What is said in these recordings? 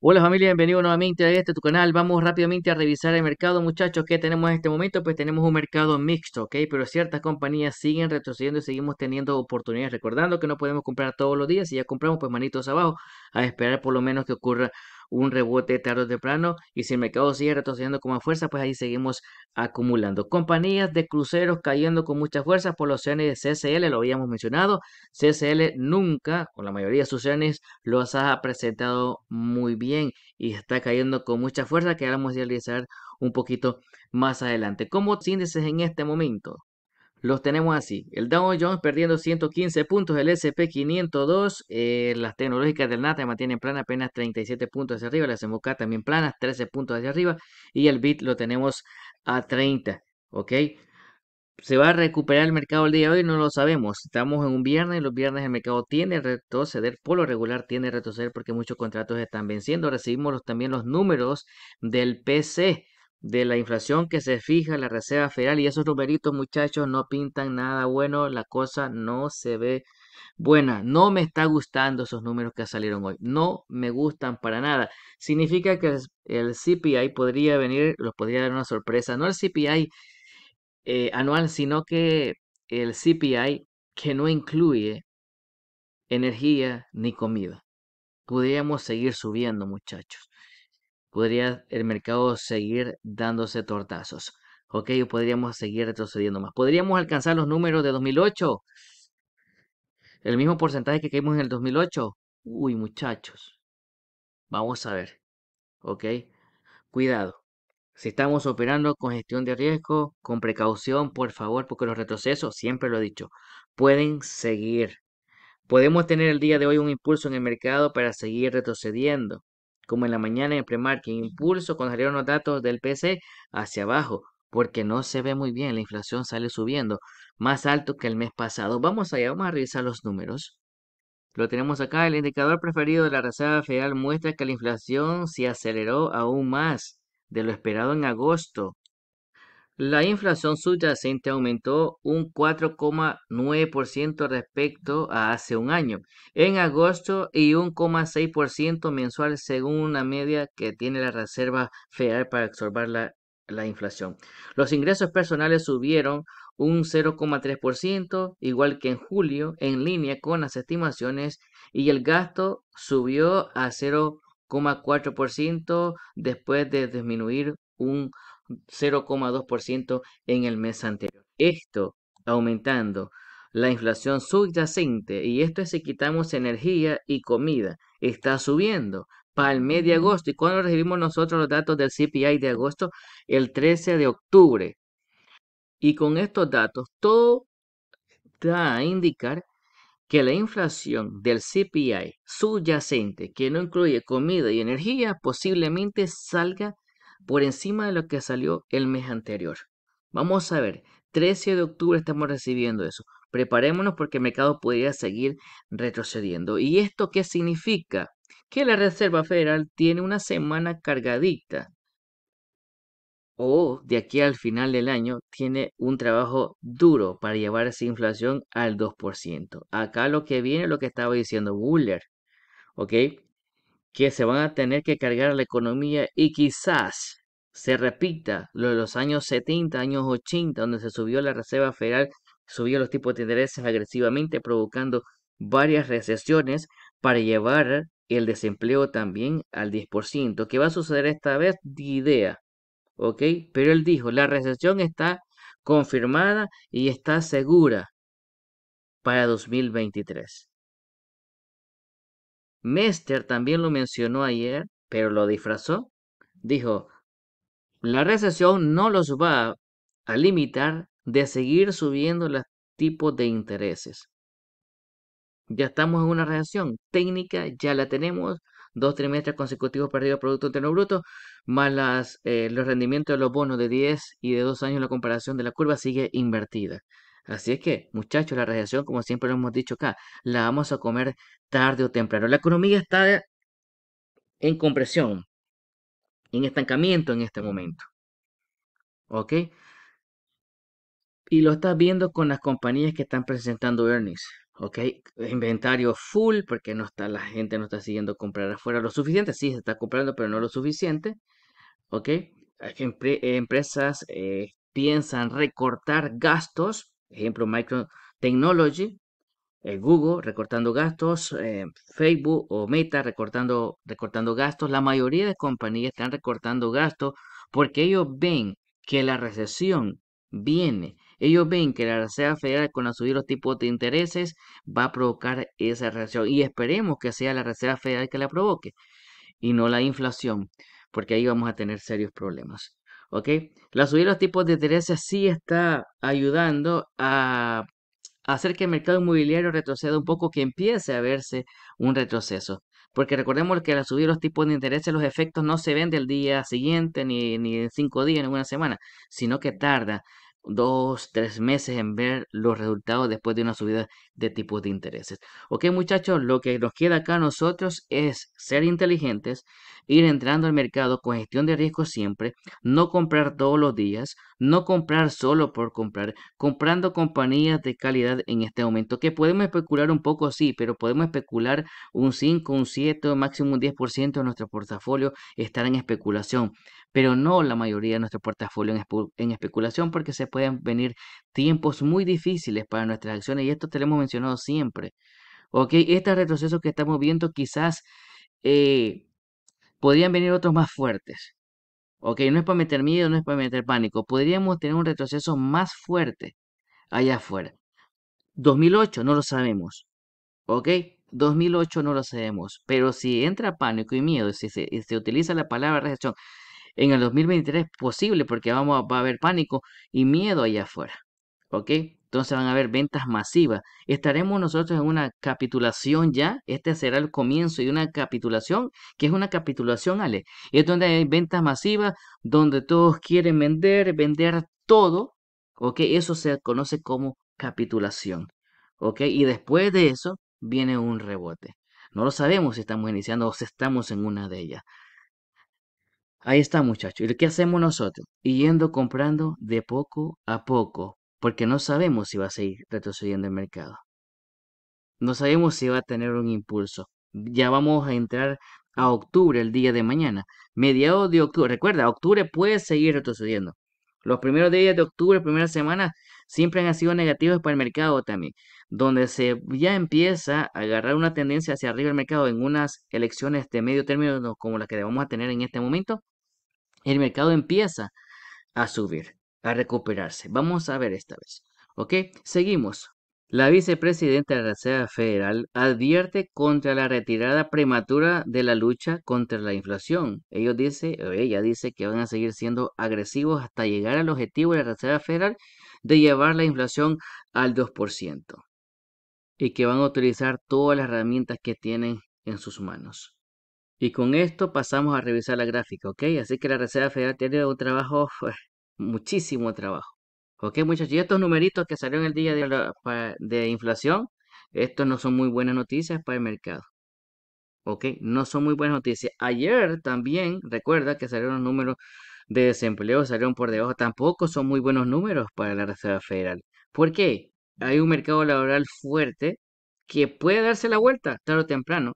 Hola familia, bienvenido nuevamente a este tu canal. Vamos rápidamente a revisar el mercado, muchachos. ¿Qué tenemos en este momento? Pues tenemos un mercado mixto, ¿ok? Pero ciertas compañías siguen retrocediendo y seguimos teniendo oportunidades. Recordando que no podemos comprar todos los días. Si ya compramos, pues manitos abajo a esperar por lo menos que ocurra un rebote tarde o temprano y si el mercado sigue retrocediendo con más fuerza, pues ahí seguimos acumulando. Compañías de cruceros cayendo con mucha fuerza por los cenes de CCL, lo habíamos mencionado. CSL nunca, con la mayoría de sus cenes, los ha presentado muy bien y está cayendo con mucha fuerza que vamos a realizar un poquito más adelante. ¿Cómo síndices en este momento, los tenemos así. El Dow Jones perdiendo 115 puntos, el SP 502, eh, las tecnológicas del Nata mantienen planas apenas 37 puntos hacia arriba, las MOCA también planas 13 puntos hacia arriba y el BIT lo tenemos a 30, ¿ok? ¿Se va a recuperar el mercado el día de hoy? No lo sabemos. Estamos en un viernes, los viernes el mercado tiene retroceder, por lo regular tiene retroceder porque muchos contratos están venciendo. Recibimos también los números del PC de la inflación que se fija la Reserva Federal y esos numeritos muchachos no pintan nada bueno, la cosa no se ve buena, no me está gustando esos números que salieron hoy, no me gustan para nada, significa que el CPI podría venir, los podría dar una sorpresa, no el CPI eh, anual, sino que el CPI que no incluye energía ni comida. Podríamos seguir subiendo muchachos podría el mercado seguir dándose tortazos. ¿ok? Podríamos seguir retrocediendo más. Podríamos alcanzar los números de 2008. El mismo porcentaje que caímos en el 2008. Uy, muchachos. Vamos a ver. ¿Ok? Cuidado. Si estamos operando con gestión de riesgo, con precaución, por favor, porque los retrocesos, siempre lo he dicho, pueden seguir. Podemos tener el día de hoy un impulso en el mercado para seguir retrocediendo como en la mañana en premarket, impulso cuando salieron los datos del PC hacia abajo, porque no se ve muy bien, la inflación sale subiendo, más alto que el mes pasado. Vamos allá, vamos a revisar los números. Lo tenemos acá, el indicador preferido de la Reserva Federal muestra que la inflación se aceleró aún más de lo esperado en agosto la inflación subyacente aumentó un 4,9% respecto a hace un año en agosto y un 1,6% mensual según una media que tiene la Reserva Federal para absorber la, la inflación. Los ingresos personales subieron un 0,3%, igual que en julio, en línea con las estimaciones, y el gasto subió a 0,4% después de disminuir un 0,2% en el mes anterior. Esto aumentando la inflación subyacente, y esto es si quitamos energía y comida, está subiendo para el mes de agosto. ¿Y cuando recibimos nosotros los datos del CPI de agosto? El 13 de octubre. Y con estos datos, todo da a indicar que la inflación del CPI subyacente, que no incluye comida y energía, posiblemente salga por encima de lo que salió el mes anterior. Vamos a ver, 13 de octubre estamos recibiendo eso. Preparémonos porque el mercado podría seguir retrocediendo. ¿Y esto qué significa? Que la Reserva Federal tiene una semana cargadita. O de aquí al final del año tiene un trabajo duro para llevar esa inflación al 2%. Acá lo que viene es lo que estaba diciendo Buller. ¿Ok? Que se van a tener que cargar la economía y quizás se repita lo de los años 70, años 80, donde se subió la Reserva Federal, subió los tipos de intereses agresivamente, provocando varias recesiones para llevar el desempleo también al 10%. ¿Qué va a suceder esta vez? De idea. ¿Ok? Pero él dijo, la recesión está confirmada y está segura para 2023. Mester también lo mencionó ayer, pero lo disfrazó. Dijo, la recesión no los va a limitar de seguir subiendo los tipos de intereses. Ya estamos en una recesión técnica, ya la tenemos, dos trimestres consecutivos perdidos Producto Interno Bruto, más eh, los rendimientos de los bonos de 10 y de 2 años, la comparación de la curva sigue invertida. Así es que, muchachos, la recesión, como siempre lo hemos dicho acá, la vamos a comer tarde o temprano. La economía está en compresión, en estancamiento en este momento. ¿Ok? Y lo estás viendo con las compañías que están presentando earnings. ¿Ok? Inventario full porque no está, la gente no está siguiendo comprar afuera lo suficiente. Sí, se está comprando, pero no lo suficiente. ¿Ok? Eh, empresas eh, piensan recortar gastos. Ejemplo, Micro Technology. Eh, Google recortando gastos, eh, Facebook o Meta recortando, recortando gastos. La mayoría de compañías están recortando gastos porque ellos ven que la recesión viene. Ellos ven que la Reserva Federal con la subida los tipos de intereses va a provocar esa recesión y esperemos que sea la Reserva Federal que la provoque y no la inflación, porque ahí vamos a tener serios problemas. ¿ok? La subida de los tipos de intereses sí está ayudando a hacer que el mercado inmobiliario retroceda un poco, que empiece a verse un retroceso. Porque recordemos que al subir los tipos de interés, los efectos no se ven del día siguiente, ni, ni en cinco días, ni en una semana, sino que tarda dos, tres meses en ver los resultados después de una subida de tipos de intereses. Ok, muchachos, lo que nos queda acá a nosotros es ser inteligentes, ir entrando al mercado con gestión de riesgo siempre, no comprar todos los días, no comprar solo por comprar, comprando compañías de calidad en este momento, que podemos especular un poco, sí, pero podemos especular un 5, un 7, máximo un 10% de nuestro portafolio, estar en especulación pero no la mayoría de nuestro portafolio en, especulación porque se pueden venir tiempos muy difíciles para nuestras acciones y esto te lo hemos mencionado siempre. Ok, estos retrocesos que estamos viendo quizás eh, podrían venir otros más fuertes. Ok, no es para meter miedo, no es para meter pánico. Podríamos tener un retroceso más fuerte allá afuera. 2008 no lo sabemos. ¿Ok? 2008 no lo sabemos. Pero si entra pánico y miedo, si se, utiliza la palabra reacción en el 2023 posible porque vamos a, va a haber pánico y miedo allá afuera. ¿Ok? Entonces van a haber ventas masivas. Estaremos nosotros en una capitulación ya. Este será el comienzo de una capitulación, que es una capitulación, Ale. Es donde hay ventas masivas, donde todos quieren vender, vender todo. ¿Ok? Eso se conoce como capitulación. ¿Ok? Y después de eso viene un rebote. No lo sabemos si estamos iniciando o si estamos en una de ellas. Ahí está, muchachos. ¿Y qué hacemos nosotros? yendo comprando de poco a poco, porque no sabemos si va a seguir retrocediendo el mercado. No sabemos si va a tener un impulso. Ya vamos a entrar a octubre el día de mañana, mediados de octubre. Recuerda, octubre puede seguir retrocediendo. Los primeros días de octubre, primera semana, siempre han sido negativos para el mercado también, donde se ya empieza a agarrar una tendencia hacia arriba el mercado en unas elecciones de medio término como las que vamos a tener en este momento, el mercado empieza a subir, a recuperarse. Vamos a ver esta vez. ¿Ok? Seguimos. La vicepresidenta de la Reserva Federal advierte contra la retirada prematura de la lucha contra la inflación. Ellos dice, o ella dice que van a seguir siendo agresivos hasta llegar al objetivo de la Reserva Federal de llevar la inflación al 2% y que van a utilizar todas las herramientas que tienen en sus manos. Y con esto pasamos a revisar la gráfica, ¿ok? Así que la Reserva Federal tiene un trabajo, muchísimo trabajo. Ok, muchachos, y estos numeritos que salieron el día de, de inflación, estos no son muy buenas noticias para el mercado. Ok, no son muy buenas noticias. Ayer también, recuerda que salieron los números de desempleo, salieron por debajo. Tampoco son muy buenos números para la Reserva Federal. ¿Por qué? Hay un mercado laboral fuerte que puede darse la vuelta, tarde o temprano.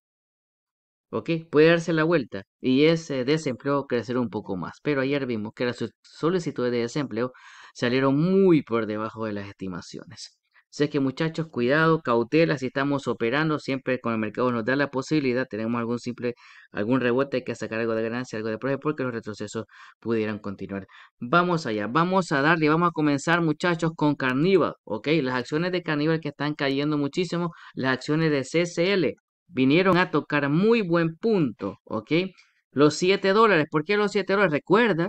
¿ok? Puede darse la vuelta y ese desempleo crecerá un poco más. Pero ayer vimos que las solicitudes de desempleo salieron muy por debajo de las estimaciones. sé que muchachos, cuidado, cautela, si estamos operando, siempre con el mercado nos da la posibilidad, tenemos algún simple, algún rebote, hay que sacar algo de ganancia, algo de profe, porque los retrocesos pudieran continuar. Vamos allá, vamos a darle, vamos a comenzar muchachos con Carnival, ¿ok? Las acciones de Carnival que están cayendo muchísimo, las acciones de CCL vinieron a tocar muy buen punto, ¿ok? Los 7 dólares, ¿por qué los 7 dólares? Recuerda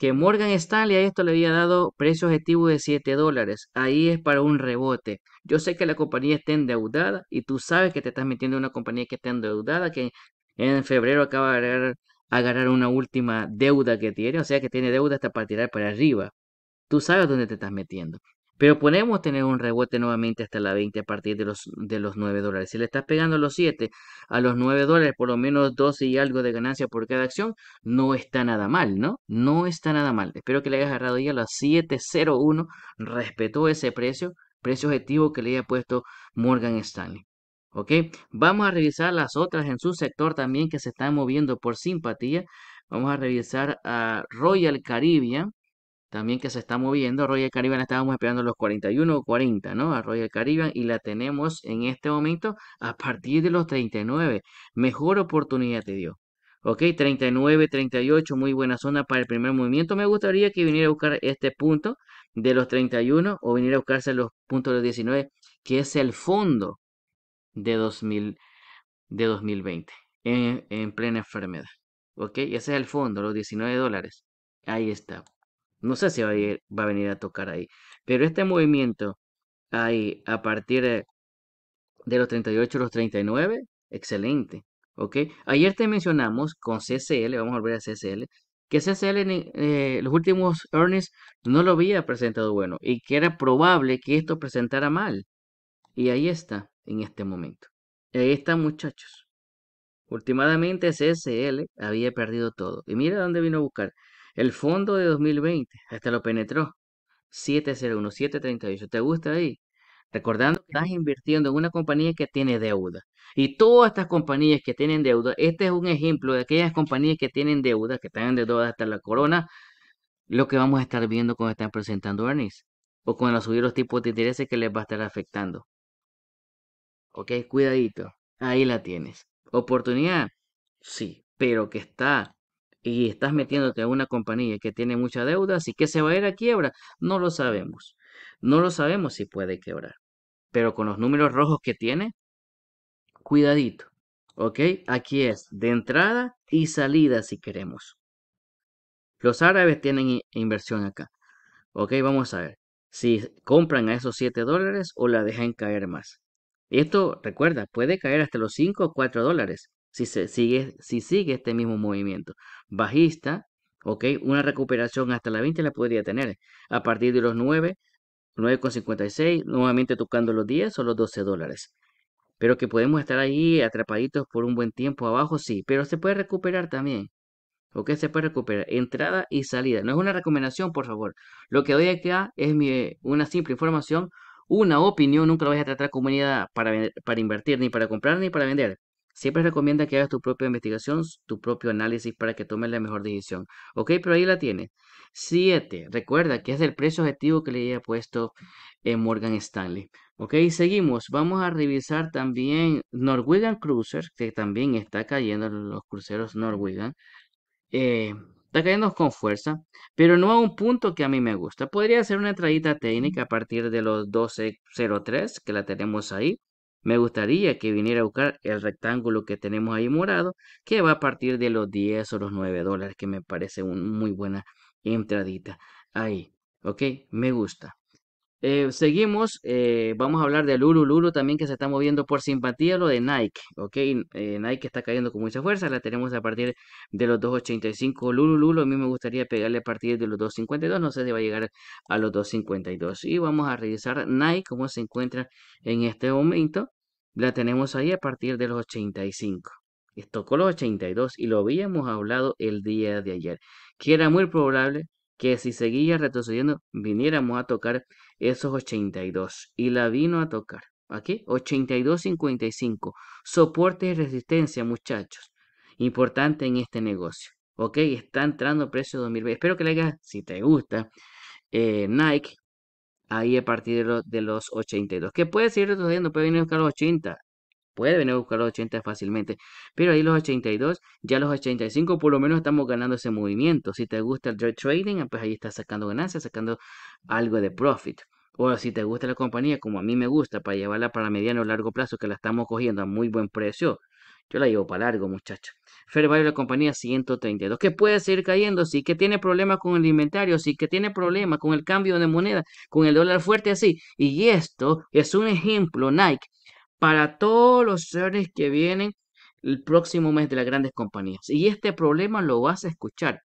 que Morgan Stanley a esto le había dado precio objetivo de 7 dólares. Ahí es para un rebote. Yo sé que la compañía está endeudada y tú sabes que te estás metiendo en una compañía que está endeudada, que en febrero acaba de agarrar, una última deuda que tiene, o sea que tiene deuda hasta para tirar para arriba. Tú sabes dónde te estás metiendo. Pero podemos tener un rebote nuevamente hasta la 20 a partir de los, de los 9 dólares. Si le estás pegando los 7, a los 9 dólares, por lo menos 12 y algo de ganancia por cada acción, no está nada mal, ¿no? No está nada mal. Espero que le hayas agarrado ya la 7.01. Respetó ese precio, precio objetivo que le haya puesto Morgan Stanley. ¿Ok? Vamos a revisar las otras en su sector también que se están moviendo por simpatía. Vamos a revisar a Royal Caribbean también que se está moviendo. Royal Caribbean estábamos esperando los 41 o 40, ¿no? A Royal Caribbean y la tenemos en este momento a partir de los 39. Mejor oportunidad te dio. Ok, 39, 38, muy buena zona para el primer movimiento. Me gustaría que viniera a buscar este punto de los 31 o viniera a buscarse los puntos de los 19, que es el fondo de, 2000, de 2020 en, en plena enfermedad. Ok, ese es el fondo, los 19 dólares. Ahí está. No sé si va a, venir a tocar ahí. Pero este movimiento ahí a partir de, los 38 a los 39, excelente. ¿ok? Ayer te mencionamos con CCL, vamos a volver a CCL, que CCL en eh, los últimos earnings no lo había presentado bueno y que era probable que esto presentara mal. Y ahí está, en este momento. Ahí están muchachos. Últimamente CSL había perdido todo. Y mira dónde vino a buscar. El fondo de 2020, hasta lo penetró. 701, 738. ¿Te gusta ahí? Recordando que estás invirtiendo en una compañía que tiene deuda. Y todas estas compañías que tienen deuda, este es un ejemplo de aquellas compañías que tienen deuda, que están deuda hasta la corona, lo que vamos a estar viendo cuando están presentando earnings o cuando subir los tipos de intereses que les va a estar afectando. Ok, cuidadito, ahí la tienes. Oportunidad, sí, pero que está y estás metiéndote a una compañía que tiene mucha deuda, así que se va a ir a quiebra. No lo sabemos. No lo sabemos si puede quebrar. Pero con los números rojos que tiene, cuidadito. ¿Ok? Aquí es de entrada y salida si queremos. Los árabes tienen inversión acá. ¿Ok? Vamos a ver. Si compran a esos 7 dólares o la dejan caer más. Esto, recuerda, puede caer hasta los 5 o 4 dólares si, se sigue, si sigue este mismo movimiento bajista, ¿ok? Una recuperación hasta la 20 la podría tener. A partir de los 9, 9,56, nuevamente tocando los 10 o los 12 dólares. Pero que podemos estar ahí atrapaditos por un buen tiempo abajo, sí, pero se puede recuperar también. ¿Ok? Se puede recuperar. Entrada y salida. No es una recomendación, por favor. Lo que doy acá es mi, una simple información, una opinión. Nunca lo vais a tratar como para, para invertir, ni para comprar, ni para vender. Siempre recomienda que hagas tu propia investigación, tu propio análisis para que tomes la mejor decisión. Ok, pero ahí la tienes. 7. Recuerda que es el precio objetivo que le haya puesto Morgan Stanley. Ok, seguimos. Vamos a revisar también Norwegian Cruiser, que también está cayendo los cruceros Norwegian. Eh, está cayendo con fuerza, pero no a un punto que a mí me gusta. Podría ser una entradita técnica a partir de los 12.03 que la tenemos ahí. Me gustaría que viniera a buscar el rectángulo que tenemos ahí morado, que va a partir de los 10 o los 9 dólares, que me parece una muy buena entradita ahí. ¿Ok? Me gusta. Eh, seguimos, eh, vamos a hablar de Lulu Lulu también que se está moviendo por simpatía, lo de Nike, ok, eh, Nike está cayendo con mucha fuerza, la tenemos a partir de los 2.85 Lulu Lulu, a mí me gustaría pegarle a partir de los 2.52, no sé si va a llegar a los 2.52 y vamos a revisar Nike, cómo se encuentra en este momento, la tenemos ahí a partir de los 85 tocó los 82 y lo habíamos hablado el día de ayer, que era muy probable que si seguía retrocediendo viniéramos a tocar esos 82 y la vino a tocar. Aquí, 82.55. Soporte y resistencia, muchachos. Importante en este negocio. Ok, está entrando precio 2020. Espero que le hagas, si te gusta, eh, Nike. Ahí a partir de, de los 82. Que puede seguir retrocediendo, puede venir a buscar los 80. Puede venir a buscar los 80 fácilmente. Pero ahí los 82, ya los 85, por lo menos estamos ganando ese movimiento. Si te gusta el trading, pues ahí estás sacando ganancias, sacando algo de profit. O si te gusta la compañía, como a mí me gusta, para llevarla para mediano o largo plazo, que la estamos cogiendo a muy buen precio, yo la llevo para largo, muchacho. Fair value de la compañía 132, que puede seguir cayendo, sí que tiene problemas con el inventario, sí que tiene problemas con el cambio de moneda, con el dólar fuerte, así. Y esto es un ejemplo, Nike, para todos los seres que vienen el próximo mes de las grandes compañías. Y este problema lo vas a escuchar.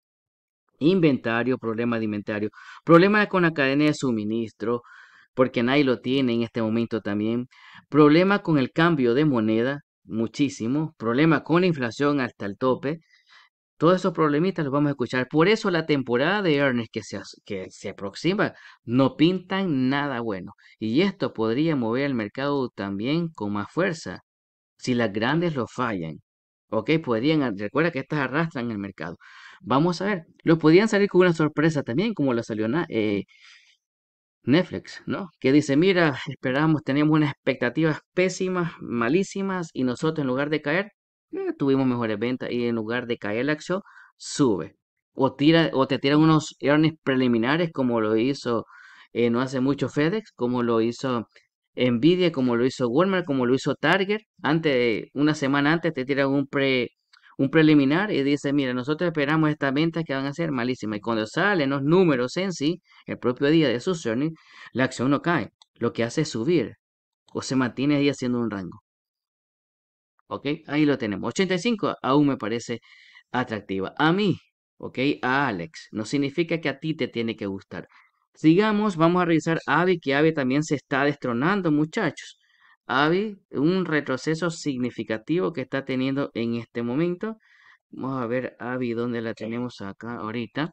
Inventario, problema de inventario, problema con la cadena de suministro, porque nadie lo tiene en este momento también. Problema con el cambio de moneda, muchísimo. Problema con la inflación hasta el tope. Todos esos problemitas los vamos a escuchar. Por eso la temporada de earnings que se, que se aproxima no pintan nada bueno. Y esto podría mover el mercado también con más fuerza si las grandes lo fallan. ¿ok? Podrían, recuerda que estas arrastran el mercado. Vamos a ver, lo podrían salir con una sorpresa también, como lo salió eh, Netflix, ¿no? Que dice, mira, esperábamos, teníamos unas expectativas pésimas, malísimas, y nosotros en lugar de caer, eh, tuvimos mejores ventas, y en lugar de caer la acción, sube. O, tira, o te tiran unos earnings preliminares como lo hizo eh, no hace mucho FedEx, como lo hizo Nvidia, como lo hizo Walmart, como lo hizo Target. Antes, una semana antes te tiran un pre un preliminar y dice, mira, nosotros esperamos estas ventas que van a ser malísimas. Y cuando salen los números en sí, el propio día de su earnings, la acción no cae. Lo que hace es subir o se mantiene ahí haciendo un rango. ¿Ok? Ahí lo tenemos. 85 aún me parece atractiva. A mí, ¿ok? A Alex. No significa que a ti te tiene que gustar. Sigamos, vamos a revisar Avi, que AVE también se está destronando, muchachos. Avi, un retroceso significativo que está teniendo en este momento. Vamos a ver Avi dónde la tenemos acá ahorita.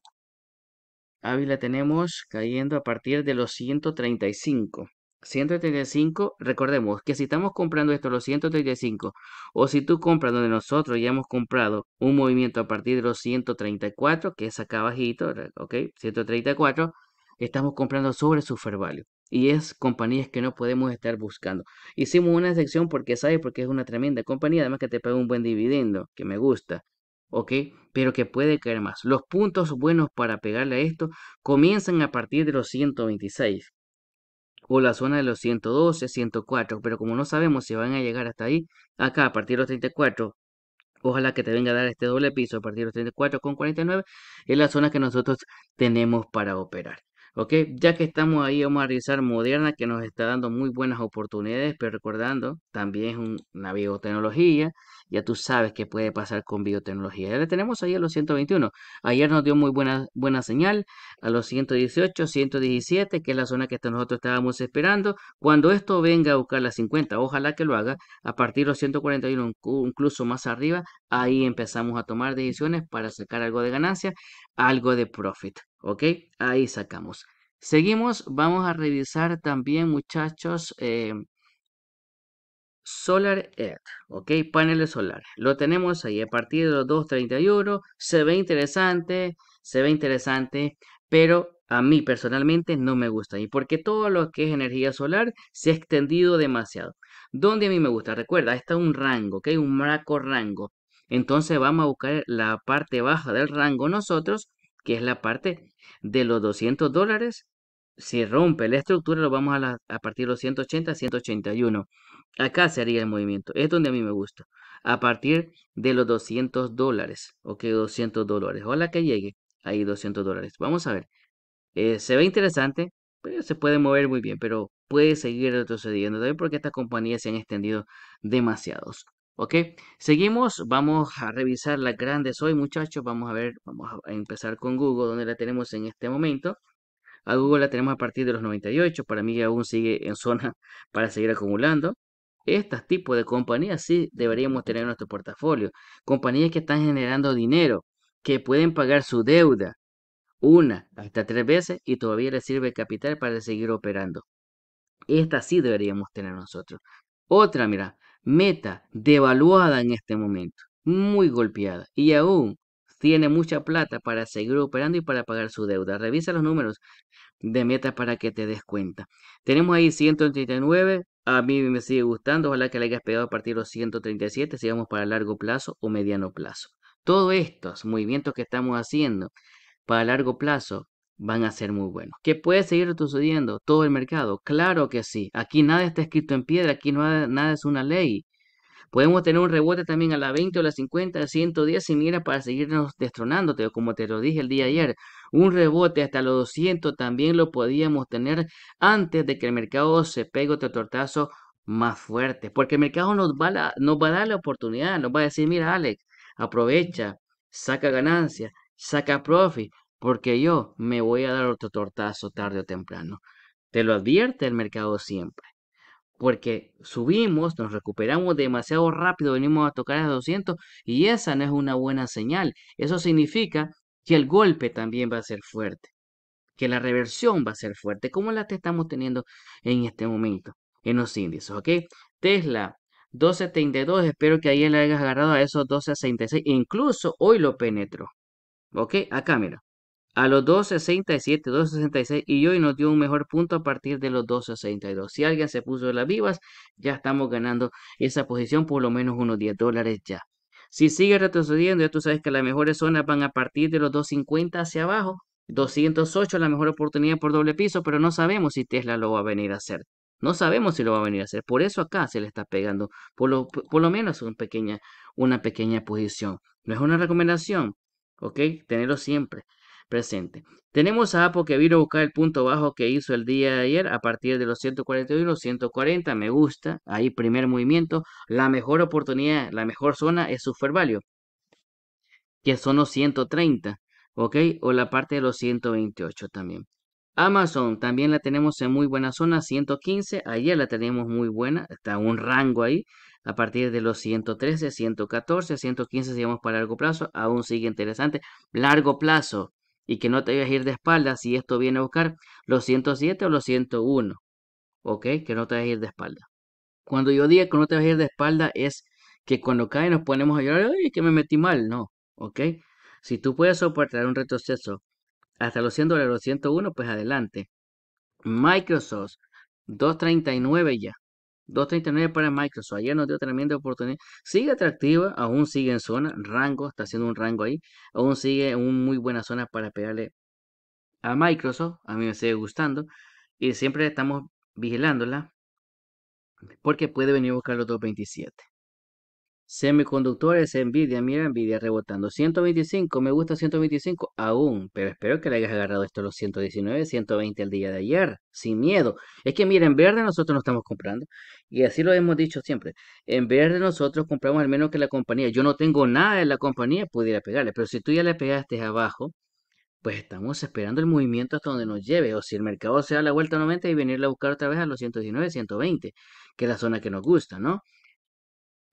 Avi la tenemos cayendo a partir de los 135. 135, recordemos que si estamos comprando esto, los 135, o si tú compras donde nosotros ya hemos comprado un movimiento a partir de los 134, que es acá abajito, ok, 134, estamos comprando sobre su fair value. Y es compañías que no podemos estar buscando. Hicimos una sección porque sabes, porque es una tremenda compañía, además que te paga un buen dividendo, que me gusta. ¿ok? Pero que puede caer más. Los puntos buenos para pegarle a esto comienzan a partir de los 126 o la zona de los 112, 104, pero como no sabemos si van a llegar hasta ahí, acá a partir de los 34, ojalá que te venga a dar este doble piso a partir de los 34 49, es la zona que nosotros tenemos para operar. Ok, ya que estamos ahí, vamos a revisar Moderna, que nos está dando muy buenas oportunidades, pero recordando, también es una biotecnología. Ya tú sabes qué puede pasar con biotecnología. Ya le tenemos ahí a los 121. Ayer nos dio muy buena, buena señal a los 118, 117, que es la zona que nosotros estábamos esperando. Cuando esto venga a buscar las 50, ojalá que lo haga, a partir de los 141, incluso más arriba, ahí empezamos a tomar decisiones para sacar algo de ganancia, algo de profit. ¿ok? Ahí sacamos. Seguimos, vamos a revisar también muchachos eh, Solar ok, paneles solares. Lo tenemos ahí a partir de los 2.31, se ve interesante, se ve interesante, pero a mí personalmente no me gusta y porque todo lo que es energía solar se ha extendido demasiado. Donde a mí me gusta, recuerda, está un rango, ok, un marco rango. Entonces vamos a buscar la parte baja del rango nosotros que es la parte de los 200 dólares. Si rompe la estructura, lo vamos a, a partir de los 180, 181. Acá sería el movimiento. Es donde a mí me gusta. A partir de los 200 dólares. Ok, 200 dólares. Ojalá que llegue ahí 200 dólares. Vamos a ver. Eh, se ve interesante. Pero pues, se puede mover muy bien. Pero puede seguir retrocediendo. También porque estas compañías se han extendido demasiados. ¿Ok? Seguimos, vamos a revisar las grandes hoy, muchachos. Vamos a ver, vamos a empezar con Google, donde la tenemos en este momento. A Google la tenemos a partir de los 98, para mí aún sigue en zona para seguir acumulando. estas tipos de compañías sí deberíamos tener en nuestro portafolio. Compañías que están generando dinero, que pueden pagar su deuda una hasta tres veces y todavía les sirve capital para seguir operando. Esta sí deberíamos tener nosotros. Otra, mira, meta devaluada en este momento, muy golpeada y aún tiene mucha plata para seguir operando y para pagar su deuda. Revisa los números de meta para que te des cuenta. Tenemos ahí 139, a mí me sigue gustando, ojalá que le hayas pegado a partir de los 137 si vamos para largo plazo o mediano plazo. Todos estos movimientos que estamos haciendo para largo plazo van a ser muy buenos. ¿Qué puede seguir sucediendo todo el mercado? Claro que sí. Aquí nada está escrito en piedra, aquí nada es una ley. Podemos tener un rebote también a la 20 o la 50, a 110 y mira para seguirnos destronándote, como te lo dije el día ayer. Un rebote hasta los 200 también lo podíamos tener antes de que el mercado se pegue otro tortazo más fuerte, porque el mercado nos va, nos va a dar la oportunidad, nos va a decir, mira Alex, aprovecha, saca ganancia, saca profit, porque yo me voy a dar otro tortazo tarde o temprano. Te lo advierte el mercado siempre. Porque subimos, nos recuperamos demasiado rápido, venimos a tocar a 200 y esa no es una buena señal. Eso significa que el golpe también va a ser fuerte, que la reversión va a ser fuerte, como la que estamos teniendo en este momento en los índices, ¿ok? Tesla, 272, espero que ayer le hayas agarrado a esos 266, incluso hoy lo penetró, ¿ok? Acá mira, a los 2.67, 2.66 y hoy nos dio un mejor punto a partir de los 2.62. Si alguien se puso las vivas, ya estamos ganando esa posición por lo menos unos 10 dólares ya. Si sigue retrocediendo, ya tú sabes que las mejores zonas van a partir de los 2.50 hacia abajo. 208 la mejor oportunidad por doble piso, pero no sabemos si Tesla lo va a venir a hacer. No sabemos si lo va a venir a hacer. Por eso acá se le está pegando, por lo, por lo menos una pequeña, una pequeña posición. No es una recomendación, ¿ok? Tenerlo siempre presente. Tenemos a Apo que vino a buscar el punto bajo que hizo el día de ayer a partir de los 141, 140, me gusta, ahí primer movimiento, la mejor oportunidad, la mejor zona es Super value, que son los 130, ¿ok? O la parte de los 128 también. Amazon también la tenemos en muy buena zona, 115, ayer la tenemos muy buena, está un rango ahí, a partir de los 113, 114, 115 si vamos para largo plazo, aún sigue interesante. Largo plazo, y que no te vayas a ir de espaldas si esto viene a buscar los 107 o los 101. ¿Ok? Que no te vayas a ir de espalda. Cuando yo diga que no te vayas a ir de espalda es que cuando cae nos ponemos a llorar, ¡Ay, que me metí mal. No, ¿ok? Si tú puedes soportar un retroceso hasta los 100 dólares, los 101, pues adelante. Microsoft, 239 ya. 2.39 para Microsoft. Ayer nos dio tremenda oportunidad. Sigue atractiva, aún sigue en zona, rango, está haciendo un rango ahí. Aún sigue en muy buena zona para pegarle a Microsoft. A mí me sigue gustando. Y siempre estamos vigilándola porque puede venir a buscar los 2.27. Semiconductores, envidia, mira, envidia rebotando. 125, me gusta 125 aún, pero espero que le hayas agarrado esto a los 119, 120 el día de ayer, sin miedo. Es que mira, en verde nosotros no estamos comprando, y así lo hemos dicho siempre. En verde nosotros compramos al menos que la compañía. Yo no tengo nada en la compañía, pudiera pegarle, pero si tú ya le pegaste abajo, pues estamos esperando el movimiento hasta donde nos lleve, o si el mercado se da la vuelta a 90 y venirle a buscar otra vez a los 119, 120, que es la zona que nos gusta, ¿no?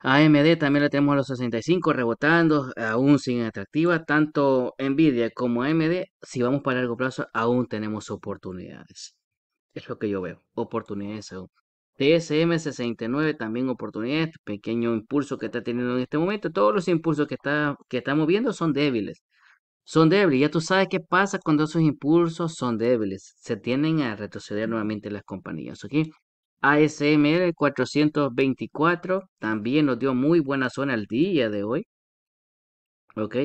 AMD también la tenemos a los 65 rebotando, aún sin atractiva. Tanto Nvidia como AMD, si vamos para largo plazo, aún tenemos oportunidades. Es lo que yo veo, oportunidades aún. TSM69 también oportunidades, pequeño impulso que está teniendo en este momento. Todos los impulsos que, está, que estamos viendo son débiles. Son débiles, ya tú sabes qué pasa cuando esos impulsos son débiles. Se tienden a retroceder nuevamente las compañías. ¿okay? ASMR 424 también nos dio muy buena zona al día de hoy. Ok,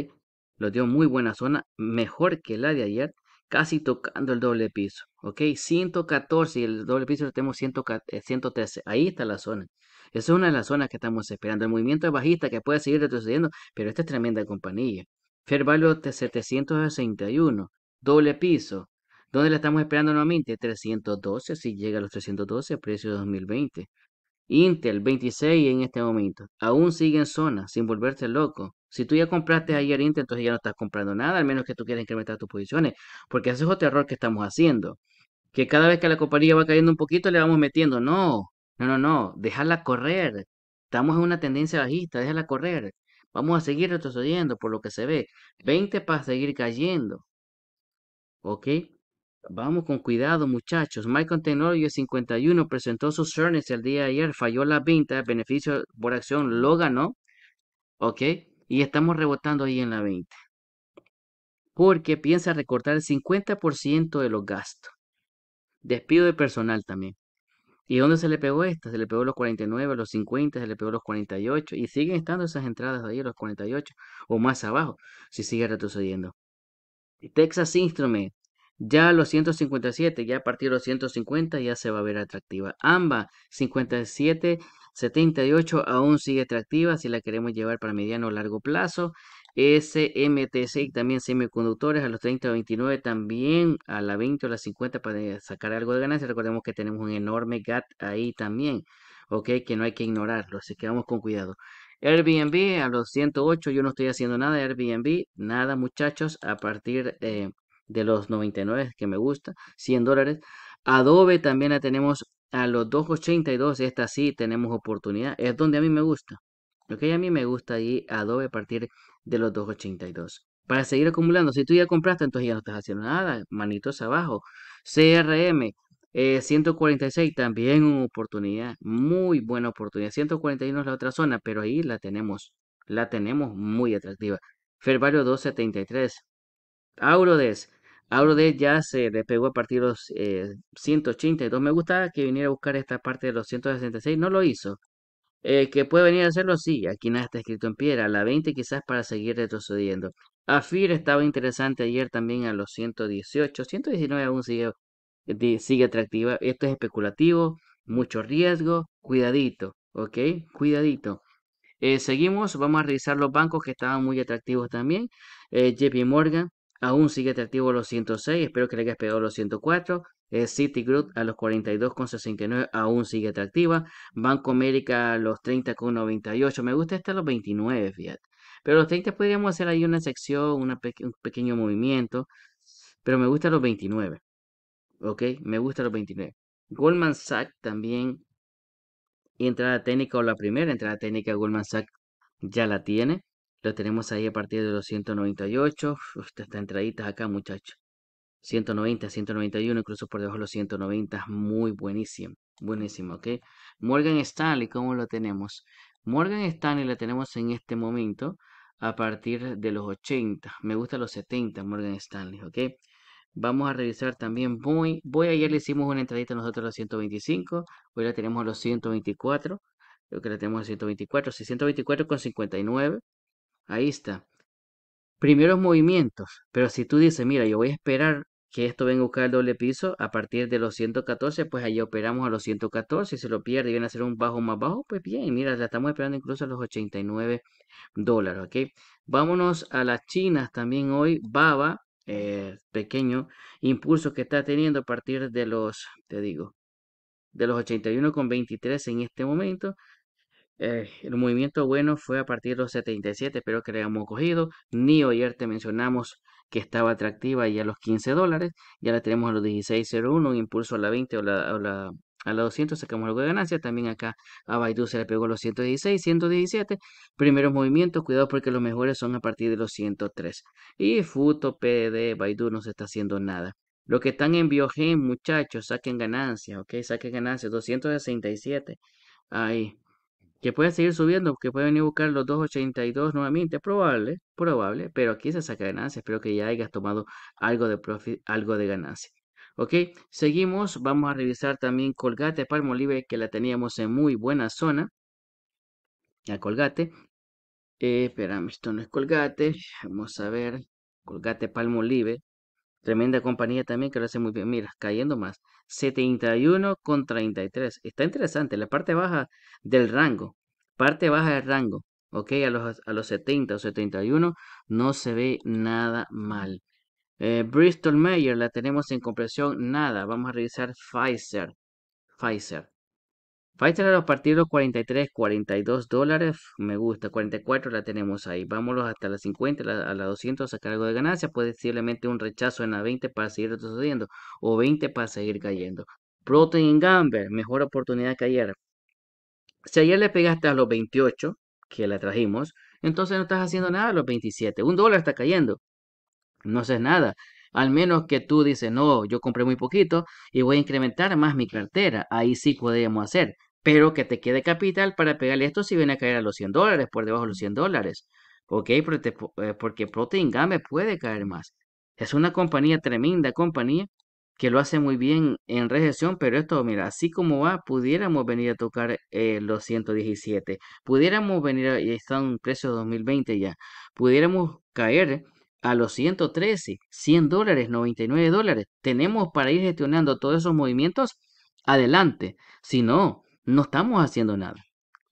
nos dio muy buena zona, mejor que la de ayer, casi tocando el doble piso. Ok, 114 y el doble piso lo tenemos 113. Eh, ahí está la zona. Esa es una de las zonas que estamos esperando. El movimiento es bajista que puede seguir retrocediendo, pero esta es tremenda compañía. Fair value 761, doble piso, ¿Dónde la estamos esperando nuevamente? 312, si llega a los 312, precio de 2020. Intel 26 en este momento. Aún sigue en zona, sin volverse loco. Si tú ya compraste ayer Intel, entonces ya no estás comprando nada, al menos que tú quieras incrementar tus posiciones, porque ese es otro error que estamos haciendo. Que cada vez que la compañía va cayendo un poquito, le vamos metiendo. No, no, no, no, déjala correr. Estamos en una tendencia bajista, déjala correr. Vamos a seguir retrocediendo por lo que se ve. 20 para seguir cayendo. ¿Ok? Vamos con cuidado, muchachos. Michael y 51 presentó sus earnings el día de ayer, falló la venta, beneficio por acción lo ganó. ¿Ok? Y estamos rebotando ahí en la 20. Porque piensa recortar el 50% de los gastos. Despido de personal también. ¿Y dónde se le pegó esta? Se le pegó los 49, los 50, se le pegó los 48. Y siguen estando esas entradas de ahí, los 48 o más abajo, si sigue retrocediendo. Texas Instrument. Ya a los 157, ya a partir de los 150 ya se va a ver atractiva. Ambas 57, 78 aún sigue atractiva si la queremos llevar para mediano o largo plazo. SMTC también semiconductores a los 30 o 29 también a la 20 o la 50 para sacar algo de ganancia. Recordemos que tenemos un enorme gap ahí también, ok, que no hay que ignorarlo, así que vamos con cuidado. Airbnb a los 108, yo no estoy haciendo nada, Airbnb, nada muchachos, a partir de de los 99 que me gusta, 100 dólares. Adobe también la tenemos a los 2.82, esta sí tenemos oportunidad, es donde a mí me gusta. lo que a mí me gusta ahí Adobe a partir de los 2.82. Para seguir acumulando, si tú ya compraste, entonces ya no estás haciendo nada, manitos abajo. CRM, 146, eh, también una oportunidad, muy buena oportunidad. 141 es la otra zona, pero ahí la tenemos, la tenemos muy atractiva. Fervario 273. Aurodes, de ya se despegó a partir de los 180. Eh, 182 me gustaba que viniera a buscar esta parte de los 166, no lo hizo. Eh, que puede venir a hacerlo, sí, aquí nada está escrito en piedra, a la 20 quizás para seguir retrocediendo. Afir estaba interesante ayer también a los 118, 119 aún sigue, sigue atractiva, esto es especulativo, mucho riesgo, cuidadito, ok, cuidadito. Eh, seguimos, vamos a revisar los bancos que estaban muy atractivos también. Eh, JP Morgan Aún sigue atractivo los 106, espero que le hayas pegado los 104. Eh, Citigroup a los 42,69 aún sigue atractiva. Banco América a los 30,98. Me gusta hasta los 29, fíjate. Pero los 30 podríamos hacer ahí una sección, un pequeño movimiento. Pero me gusta los 29. ¿Ok? Me gusta los 29. Goldman Sachs también. Entrada técnica o la primera entrada técnica Goldman Sachs ya la tiene. Lo tenemos ahí a partir de los 198. Uf, está entraditas acá, muchachos. 190, 191, incluso por debajo de los 190. Muy buenísimo. Buenísimo, ¿ok? Morgan Stanley, ¿cómo lo tenemos? Morgan Stanley la tenemos en este momento a partir de los 80. Me gustan los 70, Morgan Stanley, ¿ok? Vamos a revisar también Voy, voy ayer le hicimos una entradita nosotros a los 125. Hoy la tenemos a los 124. Creo que la tenemos a 124. 624 con 59. Ahí está. Primeros movimientos. Pero si tú dices, mira, yo voy a esperar que esto venga a buscar el doble piso a partir de los 114, pues allí operamos a los 114. Si se lo pierde y viene a hacer un bajo más bajo, pues bien, mira, la estamos esperando incluso a los 89 dólares, ¿ok? Vámonos a las chinas también hoy. Baba, eh, pequeño impulso que está teniendo a partir de los, te digo, de los 81,23 en este momento. Eh, el movimiento bueno fue a partir de los 77, espero que le hayamos cogido. Ni ayer te mencionamos que estaba atractiva y a los 15 dólares, ya la tenemos a los 16.01, impulso a la 20 o la, a la 200, sacamos algo de ganancia. También acá a Baidu se le pegó los 116, 117. Primeros movimientos, cuidado porque los mejores son a partir de los 103. Y Futo, PDD, Baidu no se está haciendo nada. Los que están en Biogen, muchachos, saquen ganancia, ok, saquen ganancias, 267. Ahí que puede seguir subiendo, que puede venir a buscar los 2.82 nuevamente, probable, probable, pero aquí se saca ganancia, espero que ya hayas tomado algo de algo de ganancia. Ok, seguimos, vamos a revisar también Colgate Palmolive que la teníamos en muy buena zona. Ya Colgate. Eh, esto no es Colgate. Vamos a ver. Colgate Libre. Tremenda compañía también que lo hace muy bien. Mira, cayendo más. 71 con 33. Está interesante. La parte baja del rango. Parte baja del rango. Ok, a los, a los 70 o 71 no se ve nada mal. Eh, Bristol Mayer la tenemos en compresión nada. Vamos a revisar Pfizer. Pfizer. Pfizer a los partidos 43, 42 dólares, me gusta, 44 la tenemos ahí. Vámonos hasta las 50, a las 200 a algo de ganancia. ser posiblemente un rechazo en la 20 para seguir retrocediendo o 20 para seguir cayendo. Protein Gamber, mejor oportunidad que ayer. Si ayer le pegaste a los 28, que la trajimos, entonces no estás haciendo nada a los 27. Un dólar está cayendo. No haces nada. Al menos que tú dices, no, yo compré muy poquito y voy a incrementar más mi cartera. Ahí sí podemos hacer pero que te quede capital para pegarle esto si viene a caer a los 100 dólares, por debajo de los 100 dólares. Ok, eh, porque Protein Game puede caer más. Es una compañía tremenda, compañía que lo hace muy bien en recesión, pero esto, mira, así como va, pudiéramos venir a tocar eh, los 117, pudiéramos venir, a, ya está un precio de 2020 ya, pudiéramos caer a los 113, 100 dólares, 99 dólares. Tenemos para ir gestionando todos esos movimientos adelante. Si no, no estamos haciendo nada.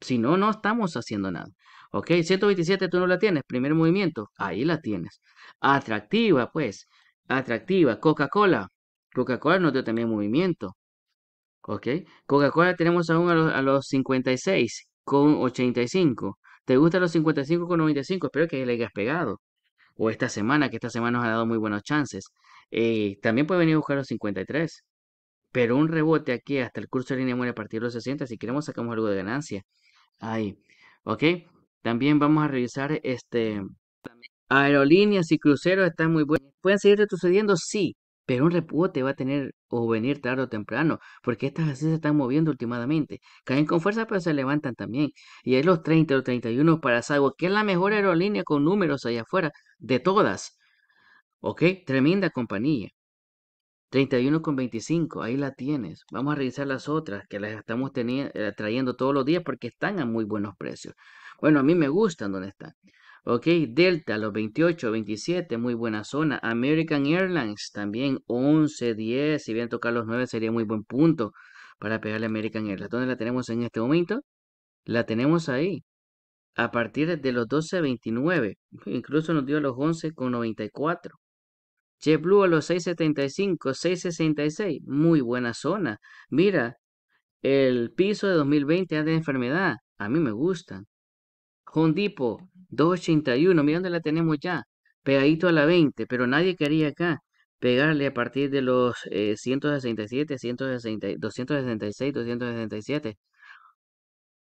Si no, no estamos haciendo nada. Ok, 127 tú no la tienes, primer movimiento, ahí la tienes. Atractiva, pues, atractiva, Coca-Cola. Coca-Cola nos dio también movimiento. Ok, Coca-Cola tenemos aún a los, 56 con 85. ¿Te gustan los 55 con 95? Espero que le hayas pegado. O esta semana, que esta semana nos ha dado muy buenos chances. Eh, también puede venir a buscar los 53. Pero un rebote aquí hasta el curso de línea muere a partir de los 60. Si queremos sacamos algo de ganancia. Ahí. ¿Ok? También vamos a revisar este... Aerolíneas y cruceros están muy buenos. ¿Pueden seguir retrocediendo? Sí. Pero un rebote va a tener o venir tarde o temprano, porque estas así se están moviendo últimamente. Caen con fuerza, pero se levantan también. Y es los 30 o 31 para Sago, que es la mejor aerolínea con números allá afuera de todas. ¿Ok? Tremenda compañía. 31 con 25, ahí la tienes. Vamos a revisar las otras que las estamos eh, trayendo todos los días porque están a muy buenos precios. Bueno, a mí me gustan donde están. Ok, Delta, los 28, 27, muy buena zona. American Airlines también, 11, 10. Si bien tocar los 9 sería muy buen punto para pegarle American Airlines. ¿Dónde la tenemos en este momento? La tenemos ahí. A partir de los 12.29, Incluso nos dio los 11.94. con JetBlue a los 6.75, 6.66, muy buena zona. Mira, el piso de 2020 es de enfermedad, a mí me gustan. Hondipo, 2.81, mira dónde la tenemos ya, pegadito a la 20, pero nadie quería acá pegarle a partir de los 167, 160, 266, 267.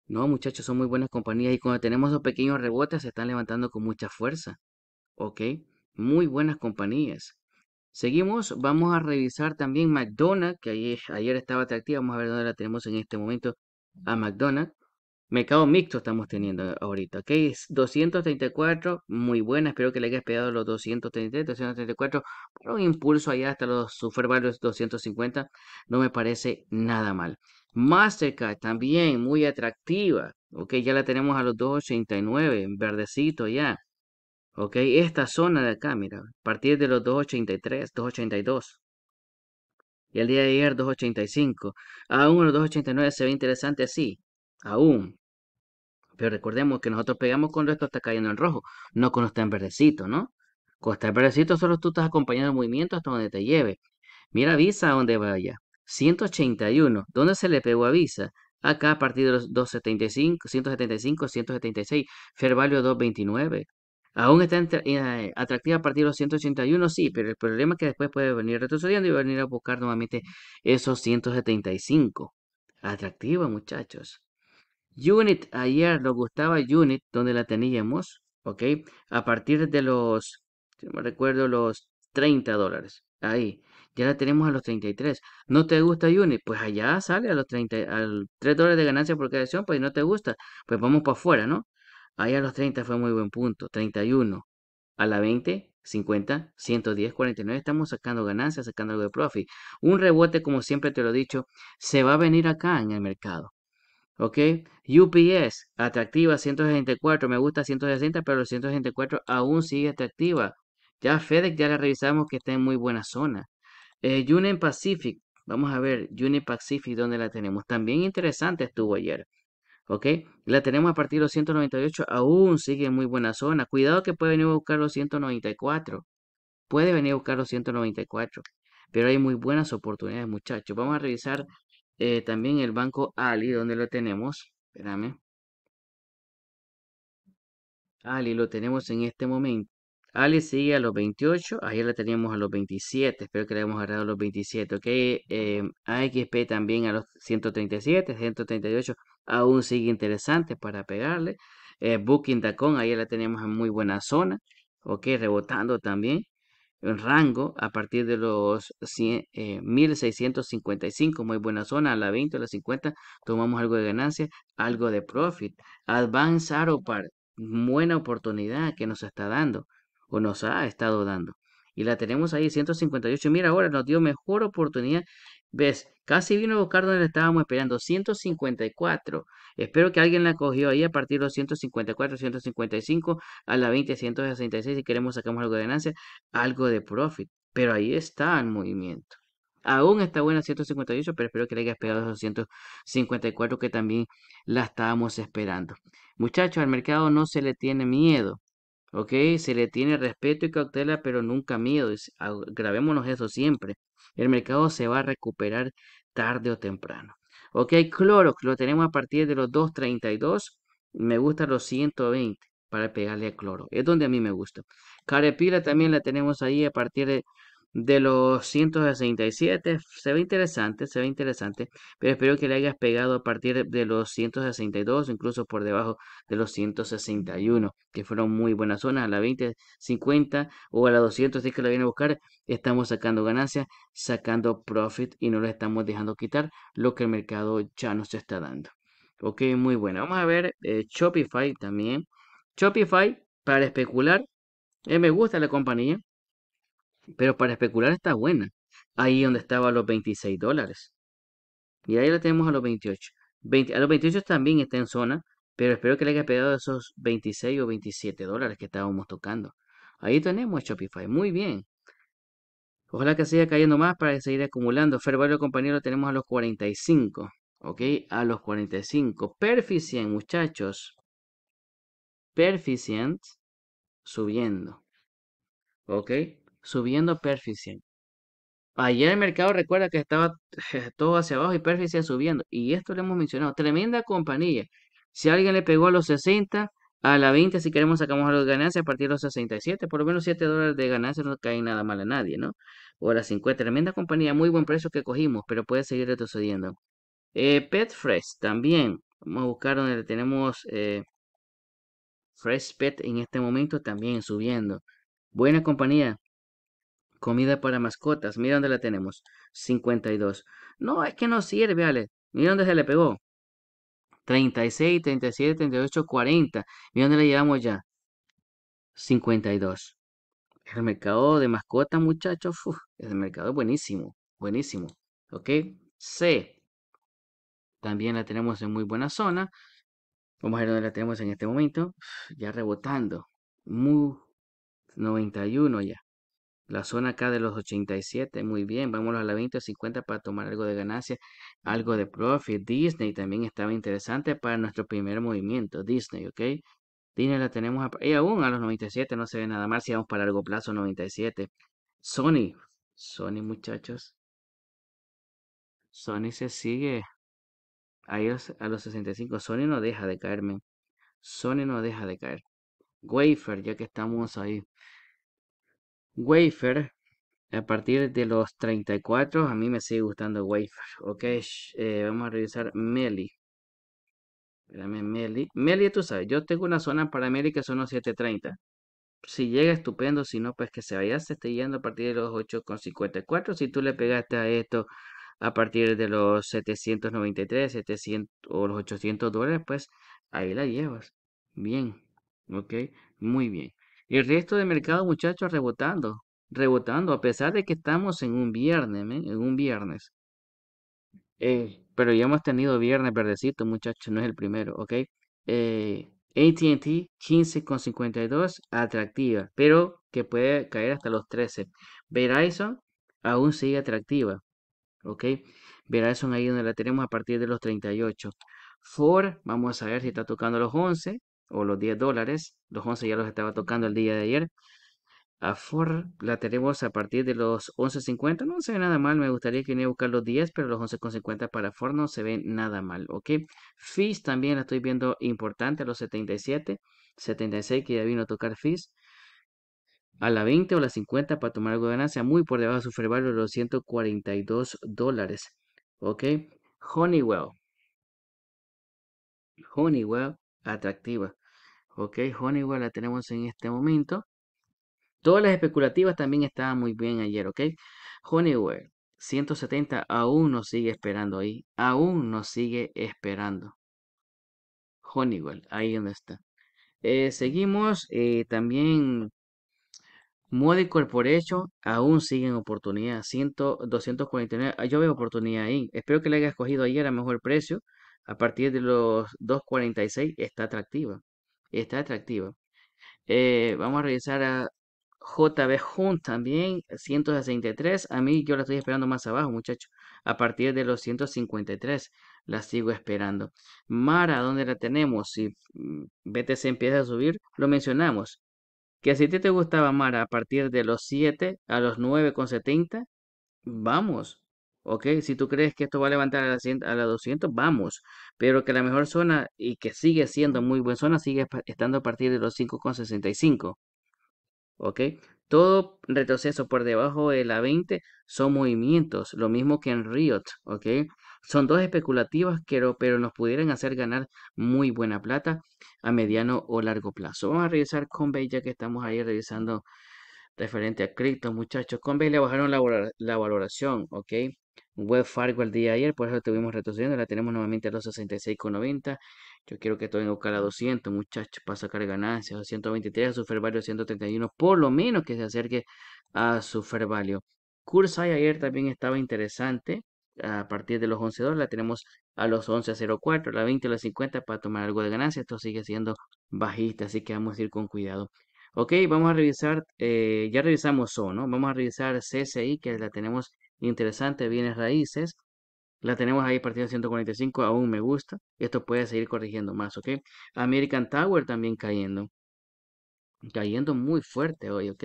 No, muchachos, son muy buenas compañías y cuando tenemos esos pequeños rebotes se están levantando con mucha fuerza. ¿Ok? Muy buenas compañías. Seguimos, vamos a revisar también McDonald's, que ayer, estaba atractiva, vamos a ver dónde la tenemos en este momento a McDonald's. Mercado mixto estamos teniendo ahorita, ok, 234, muy buena, espero que le hayas pegado los 233, 234, por un impulso allá hasta los super 250, no me parece nada mal. Mastercard también muy atractiva, ok, ya la tenemos a los 289, verdecito ya. ¿Ok? Esta zona de acá, mira, a partir de los 283, 282. Y el día de ayer 285. Aún los 289 se ve interesante así. Aún. Pero recordemos que nosotros pegamos cuando esto está cayendo en rojo, no cuando está en verdecito, ¿no? Cuando está en verdecito solo tú estás acompañando el movimiento hasta donde te lleve. Mira Visa a dónde vaya. 181. ¿Dónde se le pegó a Visa? Acá a partir de los 275, 175, 176. Fair 229. Aún está eh, atractiva a partir de los 181, sí, pero el problema es que después puede venir retrocediendo y venir a buscar nuevamente esos 175. Atractiva, muchachos. Unit, ayer nos gustaba Unit, donde la teníamos, ¿ok? A partir de los, no me recuerdo, los 30 dólares. Ahí, ya la tenemos a los 33. ¿No te gusta Unit? Pues allá sale a los 30, al 3 dólares de ganancia por cada pues no te gusta. Pues vamos para afuera, ¿no? Ahí a los 30 fue muy buen punto, 31. A la 20, 50, 110, 49. Estamos sacando ganancias, sacando algo de profit. Un rebote, como siempre te lo he dicho, se va a venir acá en el mercado. ¿Ok? UPS, atractiva, 164. Me gusta 160, pero los 164 aún sigue atractiva. Ya FedEx ya la revisamos que está en muy buena zona. Eh, Union Pacific, vamos a ver, Union Pacific, ¿dónde la tenemos? También interesante estuvo ayer. ¿ok? La tenemos a partir de los 198, aún sigue en muy buena zona. Cuidado que puede venir a buscar los 194. Puede venir a buscar los 194. Pero hay muy buenas oportunidades, muchachos. Vamos a revisar eh, también el banco Ali, donde lo tenemos. Espérame. Ali lo tenemos en este momento. Ali sigue a los 28, ayer la teníamos a los 27, espero que le hayamos agarrado eh, a los 27, ok. AXP también a los 137, 138 aún sigue interesante para pegarle. Eh, Dacon. ahí la tenemos en muy buena zona, ok, rebotando también. En rango a partir de los 1655, eh, muy buena zona, a la 20 a la 50, tomamos algo de ganancia, algo de profit. Advance Aropar, buena oportunidad que nos está dando o nos ha estado dando. Y la tenemos ahí 158. Mira, ahora nos dio mejor oportunidad ¿Ves? Casi vino a buscar donde estábamos esperando, 154. Espero que alguien la cogió ahí a partir de los 154, 155, a la 20, 166. Si queremos sacamos algo de ganancia, algo de profit. Pero ahí está el movimiento. Aún está buena 158, pero espero que le haya pegado esos 154 que también la estábamos esperando. Muchachos, al mercado no se le tiene miedo. ¿Ok? Se le tiene respeto y cautela, pero nunca miedo. Ah, grabémonos eso siempre el mercado se va a recuperar tarde o temprano. Ok, que lo tenemos a partir de los 2.32. Me gusta los 120 para pegarle a Cloro. Es donde a mí me gusta. Carepila también la tenemos ahí a partir de de los 167. Se ve interesante, se ve interesante, pero espero que le hayas pegado a partir de los 162, incluso por debajo de los 161, que fueron muy buenas zonas. A la 20, 50 o a la 200, si es que la viene a buscar, estamos sacando ganancias, sacando profit y no le estamos dejando quitar lo que el mercado ya nos está dando. Ok, muy bueno. Vamos a ver eh, Shopify también. Shopify para especular. Eh, me gusta la compañía. Pero para especular está buena. Ahí donde estaba a los 26 dólares. Y ahí la tenemos a los 28. a los 28 también está en zona, pero espero que le haya pegado esos 26 o 27 dólares que estábamos tocando. Ahí tenemos Shopify, muy bien. Ojalá que siga cayendo más para seguir acumulando. Fair compañero tenemos a los 45. Ok, a los 45. Perficient, muchachos. Perficient subiendo. Ok, subiendo Perfisien. Ayer el mercado recuerda que estaba todo hacia abajo y Perfisien subiendo. Y esto lo hemos mencionado. Tremenda compañía. Si alguien le pegó a los 60, a la 20 si queremos sacamos a de ganancias a partir de los 67. Por lo menos 7 dólares de ganancia no cae nada mal a nadie, ¿no? O a las 50. Tremenda compañía. Muy buen precio que cogimos, pero puede seguir retrocediendo. Eh, Pet Fresh también. Vamos a buscar donde tenemos eh, Fresh Pet en este momento también subiendo. Buena compañía. Comida para mascotas. Mira dónde la tenemos. 52. No, es que no sirve, Ale. Mira dónde se le pegó. 36, 37, 38, 40. Mira dónde la llevamos ya. 52. El mercado de mascotas, muchachos. el mercado es buenísimo. Buenísimo. ¿Ok? C. También la tenemos en muy buena zona. Vamos a ver dónde la tenemos en este momento. Ya rebotando. Muy 91 ya. La zona acá de los 87, muy bien, vámonos a la 20 o 50 para tomar algo de ganancia, algo de profit. Disney también estaba interesante para nuestro primer movimiento, Disney, ¿ok? Disney la tenemos, y aún a los 97 no se ve nada más. si vamos para largo plazo 97. Sony, Sony muchachos, Sony se sigue a, a los 65, Sony no deja de caerme, Sony no deja de caer. Wafer, ya que estamos ahí. Wafer, a partir de los 34, a mí me sigue gustando Wafer. Ok, eh, vamos a revisar Meli. Espérame, Meli. Meli, tú sabes, yo tengo una zona para Meli que son los 730. Si llega, estupendo. Si no, pues que se vaya. Se esté yendo a partir de los 8,54. Si tú le pegaste a esto a partir de los 793, 700 o los 800 dólares, pues ahí la llevas. Bien, ok, muy bien. El resto de mercado, muchachos, rebotando, rebotando, a pesar de que estamos en un viernes, en un viernes. Eh, pero ya hemos tenido viernes verdecito, muchachos, no es el primero, ¿ok? Eh, ATT 15,52, atractiva, pero que puede caer hasta los 13. Verizon aún sigue atractiva, ¿ok? Verizon ahí donde la tenemos a partir de los 38. Ford, vamos a ver si está tocando los 11, o los 10 dólares, los 11 ya los estaba tocando el día de ayer. A Ford la tenemos a partir de los 11.50, no se ve nada mal, me gustaría que viniera a buscar los 10, pero los 11.50 para Ford no se ve nada mal, ¿ok? Fizz también la estoy viendo importante, a los 77, 76 que ya vino a tocar FIS. A la 20 o la 50 para tomar algo de ganancia, muy por debajo de su frevalio de los 142 dólares, ¿ok? Honeywell. Honeywell atractiva. Ok, Honeywell la tenemos en este momento. Todas las especulativas también estaban muy bien ayer, ok. Honeywell, 170 aún nos sigue esperando ahí. Aún nos sigue esperando. Honeywell, ahí donde está. Eh, seguimos eh, también. por hecho, aún sigue en oportunidad. 100, 249. Ah, yo veo oportunidad ahí. Espero que le haya escogido ayer a mejor precio a partir de los 2.46 está atractiva. Está atractiva. Eh, vamos a revisar a JB Hunt también, 163. A mí yo la estoy esperando más abajo, muchachos. A partir de los 153 la sigo esperando. Mara, ¿dónde la tenemos? Si mm, BTC empieza a subir, lo mencionamos. Que si te, te gustaba Mara a partir de los 7 a los 9,70, vamos, ¿ok? Si tú crees que esto va a levantar a la, 200, vamos. Pero que la mejor zona y que sigue siendo muy buena zona sigue estando a partir de los 5,65. ¿Ok? Todo retroceso por debajo de la 20 son movimientos, lo mismo que en Riot, ¿ok? Son dos especulativas, pero, pero nos pudieran hacer ganar muy buena plata a mediano o largo plazo. Vamos a revisar Convey ya que estamos ahí revisando referente a cripto, muchachos. Convey le bajaron la valoración, ¿ok? Web Fargo el día ayer, por eso estuvimos retrocediendo, la tenemos nuevamente a los 66,90. Yo quiero que todo buscar a 200, muchachos, para sacar ganancias, a 123, a Value, 131, por lo menos que se acerque a Value Cursai ayer también estaba interesante, a partir de los 11 la tenemos a los 11.04, la 20 a las 50 para tomar algo de ganancia, esto sigue siendo bajista, así que vamos a ir con cuidado. Ok, vamos a revisar, eh, ya revisamos SO, ¿no? Vamos a revisar CSI, que la tenemos interesante, bienes raíces. La tenemos ahí de 145, aún me gusta. Esto puede seguir corrigiendo más, ¿ok? American Tower también cayendo. Cayendo muy fuerte hoy, ¿ok?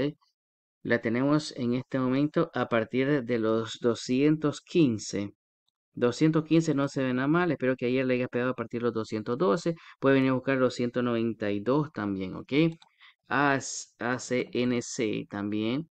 La tenemos en este momento a partir de los 215. 215 no se ve nada mal. Espero que ayer le haya pegado a partir de los 212. Puede venir a buscar los 192 también, ¿ok? ACNC también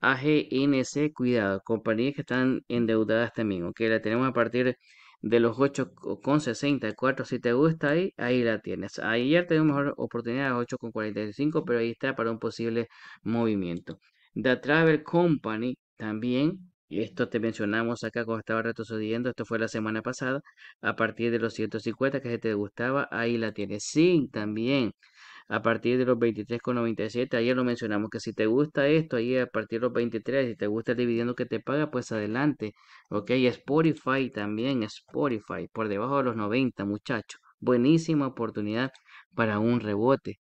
AGNC, cuidado, compañías que están endeudadas también, ok, la tenemos a partir de los 8,64 si te gusta ahí, ahí la tienes. Ayer teníamos mejor oportunidad a 8,45, pero ahí está para un posible movimiento. The Travel Company también, y esto te mencionamos acá cuando estaba retrocediendo, esto fue la semana pasada, a partir de los 150 que te gustaba, ahí la tienes. Sí, también, a partir de los 23,97. Ayer lo mencionamos que si te gusta esto, ahí a partir de los 23, si te gusta el que te paga, pues adelante. Ok, Spotify también, Spotify, por debajo de los 90, muchachos. Buenísima oportunidad para un rebote.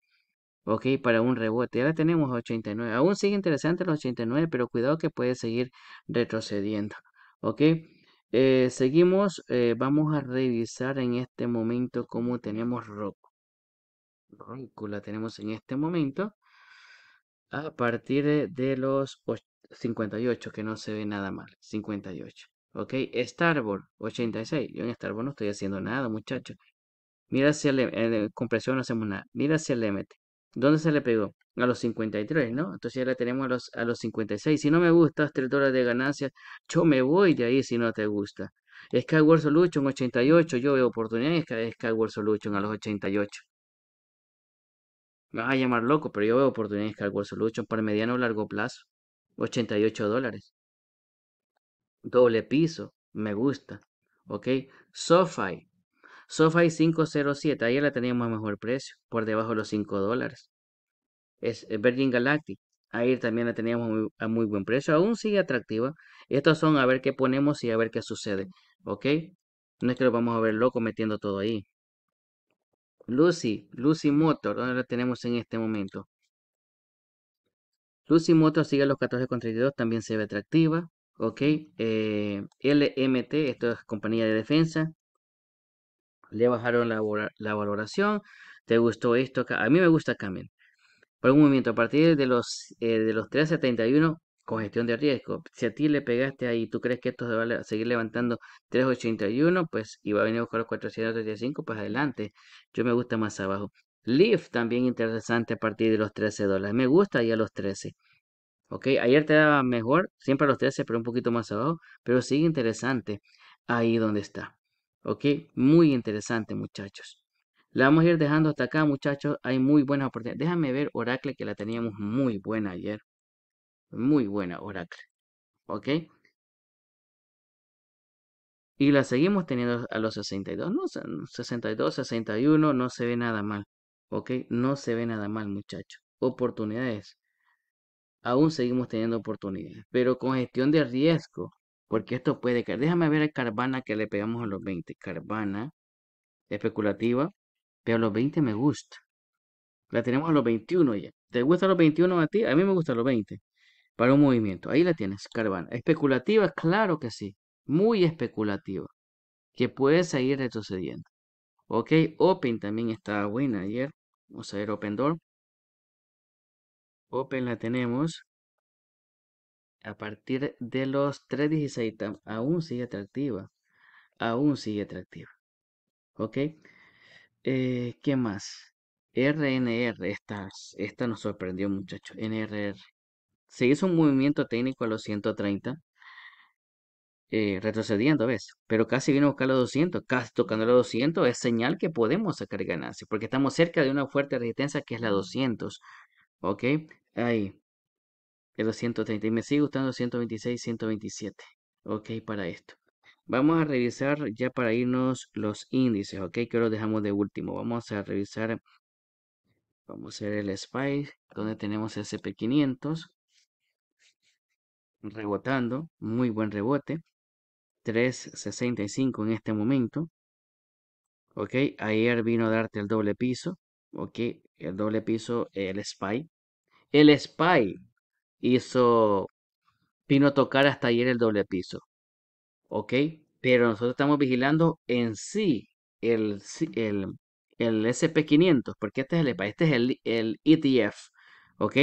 Ok, para un rebote. Ahora tenemos 89. Aún sigue interesante los 89, pero cuidado que puede seguir retrocediendo. Ok. Eh, seguimos, eh, vamos a revisar en este momento cómo tenemos Rock la tenemos en este momento a partir de, los 58, que no se ve nada mal. 58. Ok, Starboard este 86. Yo en Starboard este no estoy haciendo nada, muchachos. Mira si el, en compresión no hacemos nada. Mira si el mete. ¿Dónde se le pegó? A los 53, ¿no? Entonces ya la tenemos a los, a los 56. Si no me gusta 3 dólares de ganancia. Yo me voy de ahí si no te gusta. Skyward Solution 88. Yo veo oportunidades. en Skyward Solution a los 88. Me a llamar loco, pero yo veo oportunidades Hardware Solution para mediano o largo plazo. 88 dólares. Doble piso. Me gusta. ¿Ok? SoFi. SoFi 507. Ayer la teníamos a mejor precio. Por debajo de los 5 dólares. Es Virgin Galactic. Ahí también la teníamos a muy buen precio. Aún sigue atractiva. Estos son a ver qué ponemos y a ver qué sucede. ¿Ok? No es que lo vamos a ver loco metiendo todo ahí. Lucy, Lucy Motor, ¿dónde la tenemos en este momento? Lucy Motor sigue a los 14,32, también se ve atractiva. Ok, eh, LMT, esto es compañía de defensa. Le bajaron la, valoración. ¿Te gustó esto? A mí me gusta también, Por un momento, a partir de los, eh, de los 3,71 con gestión de riesgo. Si a ti le pegaste ahí, tú crees que esto se va a seguir levantando 381, pues y va a venir a buscar los 435, pues adelante. Yo me gusta más abajo. Leaf también interesante a partir de los 13 dólares. Me gusta ya los 13. Ok, ayer te daba mejor, siempre a los 13, pero un poquito más abajo. Pero sigue interesante ahí donde está. Ok, muy interesante, muchachos. La vamos a ir dejando hasta acá, muchachos. Hay muy buenas oportunidades. Déjame ver Oracle, que la teníamos muy buena ayer. Muy buena, Oracle. ¿Ok? Y la seguimos teniendo a los 62, ¿no? 62, 61, mm, no se ve nada mal. ¿Ok? No se ve nada mal, muchachos. Oportunidades. Aún seguimos teniendo oportunidades, pero con gestión de riesgo, porque esto puede caer. Déjame ver el Carvana que le pegamos a los 20. Carvana, especulativa, pero a los 20 me gusta. La tenemos a los 21 ya. ¿Te gusta los 21 a ti? A mí me gusta los 20 para un movimiento. Ahí la tienes, Carvana. Especulativa, claro que sí. Muy especulativa. Que puede seguir retrocediendo. Ok, Open también estaba buena ayer. Vamos a ver Open Door. Open la tenemos. A partir de los 3.16 aún sigue atractiva. Aún sigue atractiva. Ok. Eh, ¿Qué más? RNR. esta nos sorprendió muchachos. NRR se hizo un movimiento técnico a los 130, eh, retrocediendo, ¿ves? Pero casi vino a buscar los 200, casi tocando los 200 es señal que podemos sacar ganancia porque estamos cerca de una fuerte resistencia que es la 200, ¿ok? Ahí, el 130, y me sigue gustando 126, 127, ¿ok? Para esto. Vamos a revisar ya para irnos los índices, ¿ok? Que los dejamos de último. Vamos a revisar, vamos a ver el SPY, donde tenemos SP500, rebotando, muy buen rebote. 3.65 en este momento. Ok, ayer vino a darte el doble piso. Ok, el doble piso, el Spy. El Spy hizo, vino a tocar hasta ayer el doble piso. Ok, pero nosotros estamos vigilando en sí el, el, el SP500, porque este es el Spy, este es el, el ETF. ¿ok?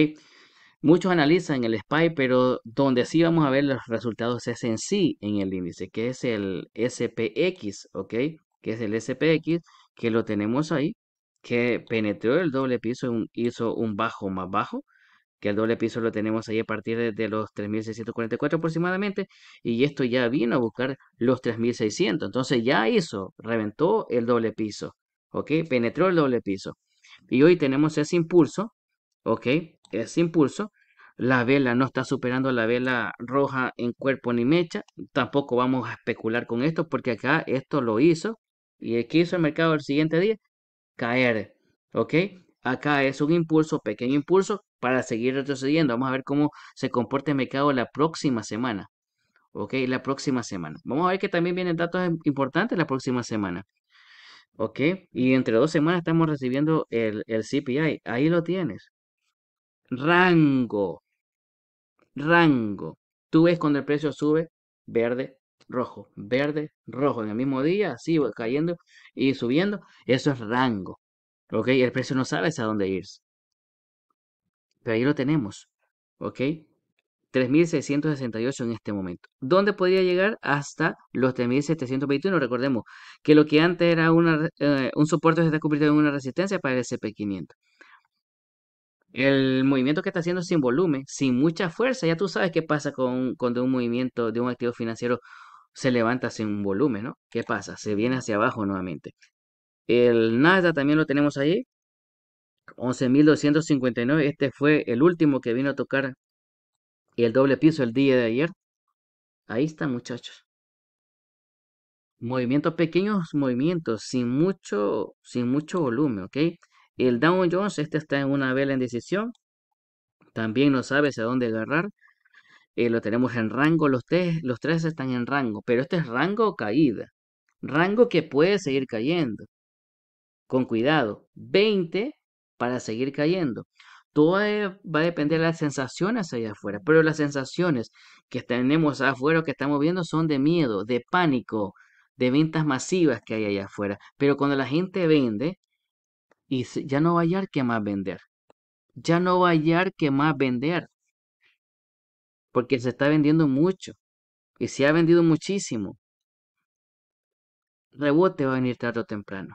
Muchos analizan el SPY, pero donde sí vamos a ver los resultados es en sí, en el índice, que es el SPX, ¿ok? Que es el SPX, que lo tenemos ahí, que penetró el doble piso, hizo un bajo más bajo, que el doble piso lo tenemos ahí a partir de, de los 3.644 aproximadamente, y esto ya vino a buscar los 3.600, entonces ya hizo, reventó el doble piso, ¿ok? Penetró el doble piso. Y hoy tenemos ese impulso ¿ok? es impulso. La vela no está superando la vela roja en cuerpo ni mecha. Tampoco vamos a especular con esto porque acá esto lo hizo. ¿Y que hizo el mercado el siguiente día? Caer, ¿ok? Acá es un impulso, pequeño impulso, para seguir retrocediendo. Vamos a ver cómo se comporta el mercado la próxima semana. ¿ok? La próxima semana. Vamos a ver que también vienen datos importantes la próxima semana. ¿Ok? Y entre dos semanas estamos recibiendo el, el CPI. Ahí lo tienes rango. Rango. Tú ves cuando el precio sube, verde, rojo, verde, rojo, en el mismo día, así cayendo y subiendo, eso es rango. ¿Ok? El precio no sabe a dónde irse. Pero ahí lo tenemos. ¿Ok? 3.668 en este momento. ¿Dónde podría llegar? Hasta los 3.721. Recordemos que lo que antes era eh, un soporte se está cubierto en una resistencia para el SP500 el movimiento que está haciendo sin volumen, sin mucha fuerza, ya tú sabes qué pasa con, cuando un movimiento de un activo financiero se levanta sin volumen, ¿no? ¿Qué pasa? Se viene hacia abajo nuevamente. El Nasdaq también lo tenemos allí, 11.259. Este fue el último que vino a tocar el doble piso el día de ayer. Ahí está, muchachos. Movimientos pequeños, movimientos sin mucho, sin mucho volumen, ¿ok? El Dow Jones, este está en una vela en decisión. También no sabe a dónde agarrar. Eh, lo tenemos en rango. Los tres, los tres están en rango. Pero este es rango caída. Rango que puede seguir cayendo. Con cuidado. 20 para seguir cayendo. Todo va a depender de las sensaciones allá afuera. Pero las sensaciones que tenemos afuera, que estamos viendo, son de miedo, de pánico, de ventas masivas que hay allá afuera. Pero cuando la gente vende, y ya no va a hallar que más vender. Ya no va a hallar qué más vender. Porque se está vendiendo mucho. Y se ha vendido muchísimo. Rebote va a venir tarde o temprano.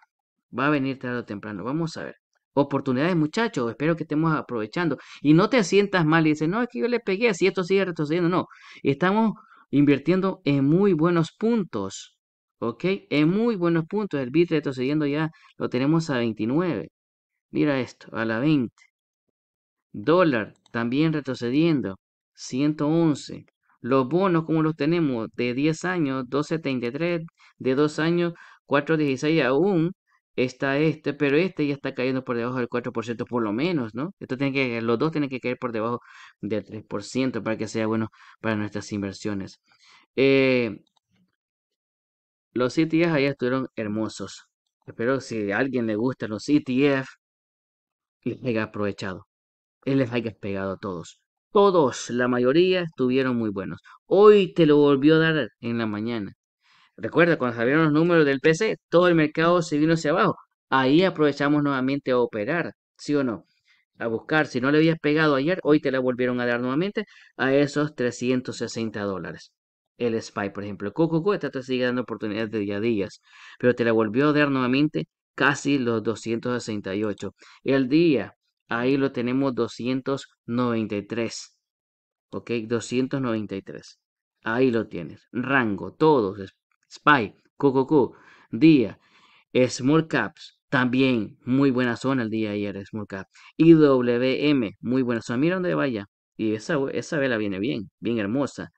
Va a venir tarde o temprano. Vamos a ver. Oportunidades, muchachos. Espero que estemos aprovechando. Y no te sientas mal y dices, no, es que yo le pegué. Si esto sigue retrocediendo, no. Estamos invirtiendo en muy buenos puntos. Ok, en muy buenos puntos. El bit retrocediendo ya lo tenemos a 29. Mira esto, a la 20. Dólar también retrocediendo. 111. Los bonos, como los tenemos, de 10 años, 273, de 2 años, 416 aún está este, pero este ya está cayendo por debajo del 4% por lo menos, ¿no? Esto tiene que, los dos tienen que caer por debajo del 3% para que sea bueno para nuestras inversiones. Eh, los ETF ahí estuvieron hermosos. Espero que si a alguien le gustan los ETF les haya aprovechado. Él les haya pegado a todos. Todos, la mayoría, estuvieron muy buenos. Hoy te lo volvió a dar en la mañana. Recuerda, cuando salieron los números del PC, todo el mercado se vino hacia abajo. Ahí aprovechamos nuevamente a operar, ¿sí o no? A buscar, si no le habías pegado ayer, hoy te la volvieron a dar nuevamente a esos 360 dólares el Spy, por ejemplo. Coco te sigue dando oportunidades de día a día, pero te la volvió a dar nuevamente casi los 268. El día, ahí lo tenemos 293. ¿Ok? 293. Ahí lo tienes. Rango, todos. Spy, Coco día. Small Caps, también muy buena zona el día ayer, Small Cap. IWM, muy buena zona. Mira dónde vaya. Y esa, esa vela viene bien, bien hermosa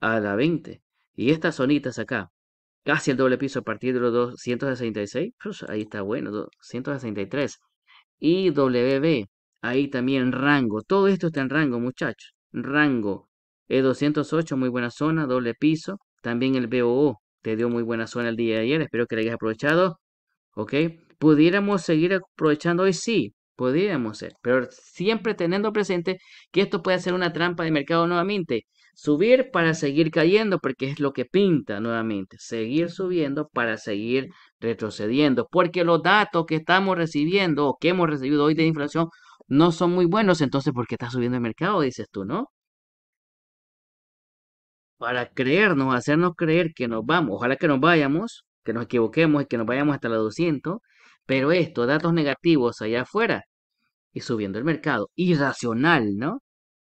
a la 20. Y estas zonitas acá, casi el doble piso a partir de los 266, ahí está bueno, 263. Y WB, ahí también rango. Todo esto está en rango, muchachos. Rango. E208, muy buena zona, doble piso. También el BOO te dio muy buena zona el día de ayer. Espero que la hayas aprovechado. ¿Ok? ¿Pudiéramos seguir aprovechando hoy? Sí, pudiéramos ser. Pero siempre teniendo presente que esto puede ser una trampa de mercado nuevamente subir para seguir cayendo, porque es lo que pinta nuevamente, seguir subiendo para seguir retrocediendo, porque los datos que estamos recibiendo o que hemos recibido hoy de inflación no son muy buenos, entonces ¿por qué está subiendo el mercado? Dices tú, ¿no? Para creernos, hacernos creer que nos vamos, ojalá que nos vayamos, que nos equivoquemos y que nos vayamos hasta la 200, pero estos datos negativos allá afuera y subiendo el mercado, irracional, ¿no?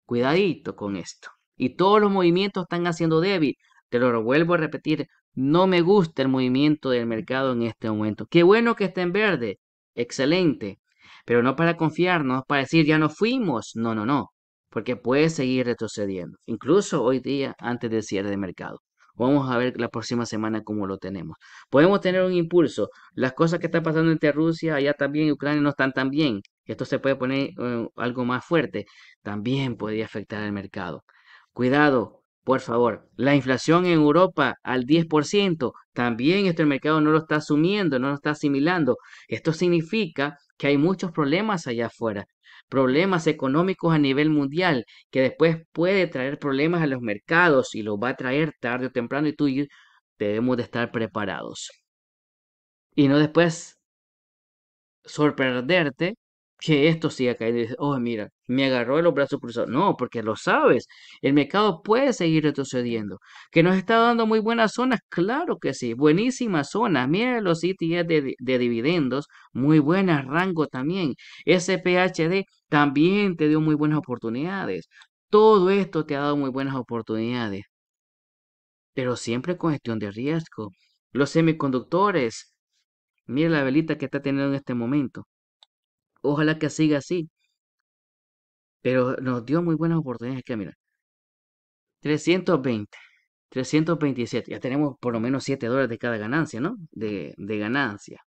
Cuidadito con esto. Y todos los movimientos están haciendo débil. Te lo vuelvo a repetir, no me gusta el movimiento del mercado en este momento. Qué bueno que esté en verde, excelente, pero no para confiarnos, para decir ya nos fuimos, no, no, no, porque puede seguir retrocediendo, incluso hoy día antes del cierre de mercado. Vamos a ver la próxima semana cómo lo tenemos. Podemos tener un impulso. Las cosas que están pasando entre Rusia, allá también, Ucrania no están tan bien. Esto se puede poner eh, algo más fuerte. También podría afectar al mercado. Cuidado, por favor. La inflación en Europa al 10%, también este mercado no lo está asumiendo, no lo está asimilando. Esto significa que hay muchos problemas allá afuera, problemas económicos a nivel mundial, que después puede traer problemas a los mercados y los va a traer tarde o temprano y tú debemos de estar preparados. Y no después sorprenderte que esto siga cayendo oh, mira, me agarró los brazos cruzados. No, porque lo sabes, el mercado puede seguir retrocediendo. Que nos está dando muy buenas zonas, claro que sí, buenísimas zonas. Mira los ETFs de, dividendos, muy buenas rango también. SPHD también te dio muy buenas oportunidades. Todo esto te ha dado muy buenas oportunidades. Pero siempre con gestión de riesgo. Los semiconductores. Mira la velita que está teniendo en este momento Ojalá que siga así. Pero nos dio muy buenas oportunidades que mira. 320, 327. Ya tenemos por lo menos 7 dólares de cada ganancia, ¿no? De, de ganancia.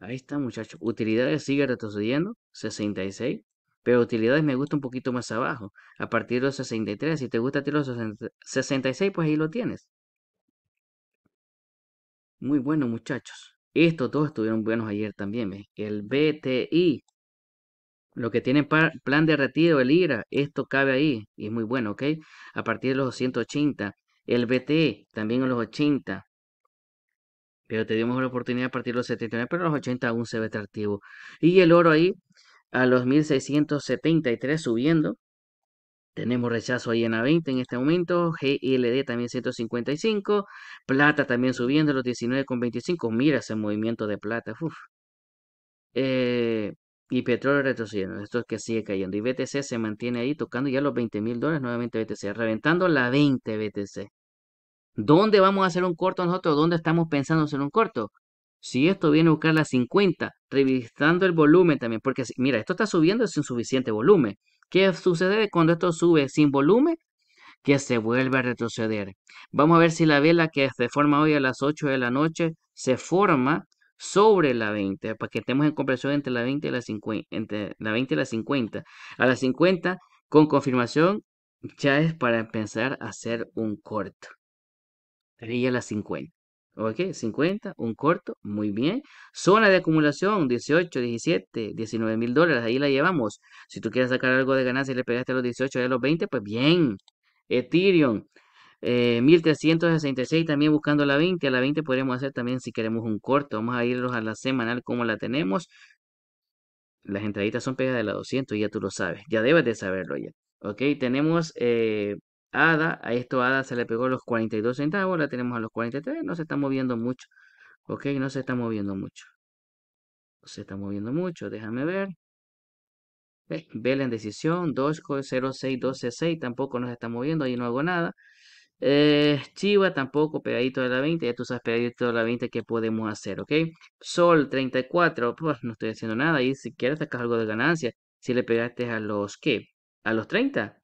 Ahí está, muchachos. Utilidades sigue retrocediendo. 66. Pero utilidades me gusta un poquito más abajo. A partir de los 63. Si te gusta a los 66, pues ahí lo tienes. Muy bueno, muchachos. Estos dos estuvieron buenos ayer también. El BTI. Lo que tiene plan de retiro, el IRA, esto cabe ahí y es muy bueno, ¿ok? A partir de los 180. El BTE también en los 80. Pero te dimos la oportunidad a partir de los 79, pero en los 80 aún se ve atractivo. Y el oro ahí a los 1673 subiendo. Tenemos rechazo ahí en la 20 en este momento. GLD también 155. Plata también subiendo los 19,25. Mira ese movimiento de plata. Eh, y petróleo retrocediendo. Esto es que sigue cayendo. Y BTC se mantiene ahí tocando ya los 20 mil dólares. Nuevamente BTC. Reventando la 20 BTC. ¿Dónde vamos a hacer un corto nosotros? ¿Dónde estamos pensando hacer un corto? Si esto viene a buscar la 50, revisando el volumen también, porque mira, esto está subiendo, sin suficiente volumen. ¿Qué sucede cuando esto sube sin volumen? Que se vuelve a retroceder. Vamos a ver si la vela que se forma hoy a las 8 de la noche se forma sobre la 20, para que estemos en compresión entre la 20 y la 50. Entre la 20 y la 50. A las 50, con confirmación, ya es para empezar a hacer un corto. Sería la 50. Ok, 50, un corto, muy bien. Zona de acumulación, 18, 17, 19 mil dólares, ahí la llevamos. Si tú quieres sacar algo de ganancia y le pegaste a los 18 y a los 20, pues bien. Ethereum, 1366 eh, también buscando la 20. A la 20 podríamos hacer también si queremos un corto. Vamos a irnos a la semanal como la tenemos. Las entraditas son pegadas de la 200 ya tú lo sabes. Ya debes de saberlo ya. Ok, tenemos eh, ADA, a esto ADA se le pegó los 42 centavos, la tenemos a los 43, no se está moviendo mucho. Ok, no se está moviendo mucho. No se está moviendo mucho, déjame ver. Eh, Vela en decisión, 2.06.12.6, tampoco nos está moviendo, ahí no hago nada. Eh, Chiva tampoco, pegadito de la 20, ya tú sabes pegadito de la 20 que podemos hacer, ¿ok? Sol 34, pues no estoy haciendo nada, ahí quieres sacar algo de ganancia si le pegaste a los, ¿qué? A los 30,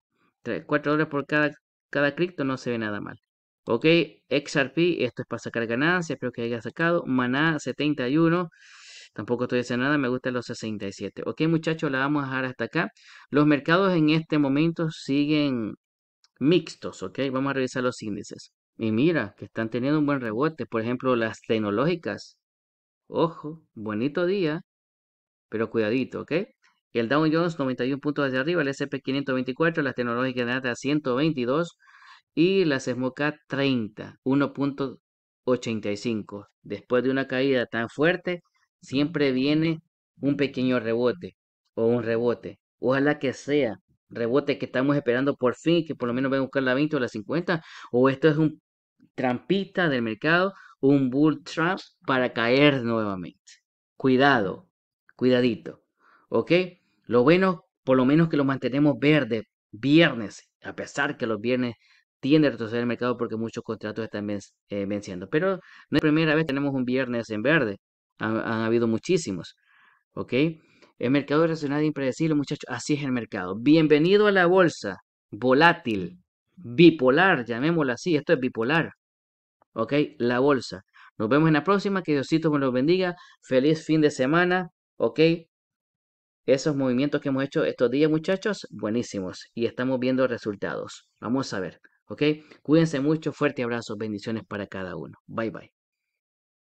4 dólares por cada, cada cripto no se ve nada mal. Ok, XRP, esto es para sacar ganancias, espero que haya sacado. Maná 71, tampoco estoy diciendo nada, me gustan los 67. Ok, muchachos, la vamos a dejar hasta acá. Los mercados en este momento siguen mixtos, ok, vamos a revisar los índices. Y mira, que están teniendo un buen rebote, por ejemplo, las tecnológicas. Ojo, bonito día, pero cuidadito, ok. El Dow Jones 91 puntos hacia arriba, el S&P 524, las tecnológicas de Nata 122 y las SMOCA 30, 1.85. Después de una caída tan fuerte, siempre viene un pequeño rebote o un rebote. Ojalá que sea rebote que estamos esperando por fin, que por lo menos venga a buscar la 20 o la 50, o esto es un trampita del mercado, un bull trap para caer nuevamente. Cuidado, cuidadito, ¿ok? Lo bueno, por lo menos que lo mantenemos verde viernes, a pesar que los viernes tiende a retroceder el mercado porque muchos contratos están eh, venciendo. Pero no es la primera vez que tenemos un viernes en verde. Han, habido muchísimos. ¿Ok? El mercado es racional e impredecible, muchachos. Así es el mercado. Bienvenido a la bolsa. Volátil. Bipolar, llamémoslo así. Esto es bipolar. ¿Ok? La bolsa. Nos vemos en la próxima. Que Diosito me los bendiga. Feliz fin de semana. ¿Ok? esos movimientos que hemos hecho estos días, muchachos, buenísimos. Y estamos viendo resultados. Vamos a ver, ¿ok? Cuídense mucho, fuerte abrazo, bendiciones para cada uno. Bye bye.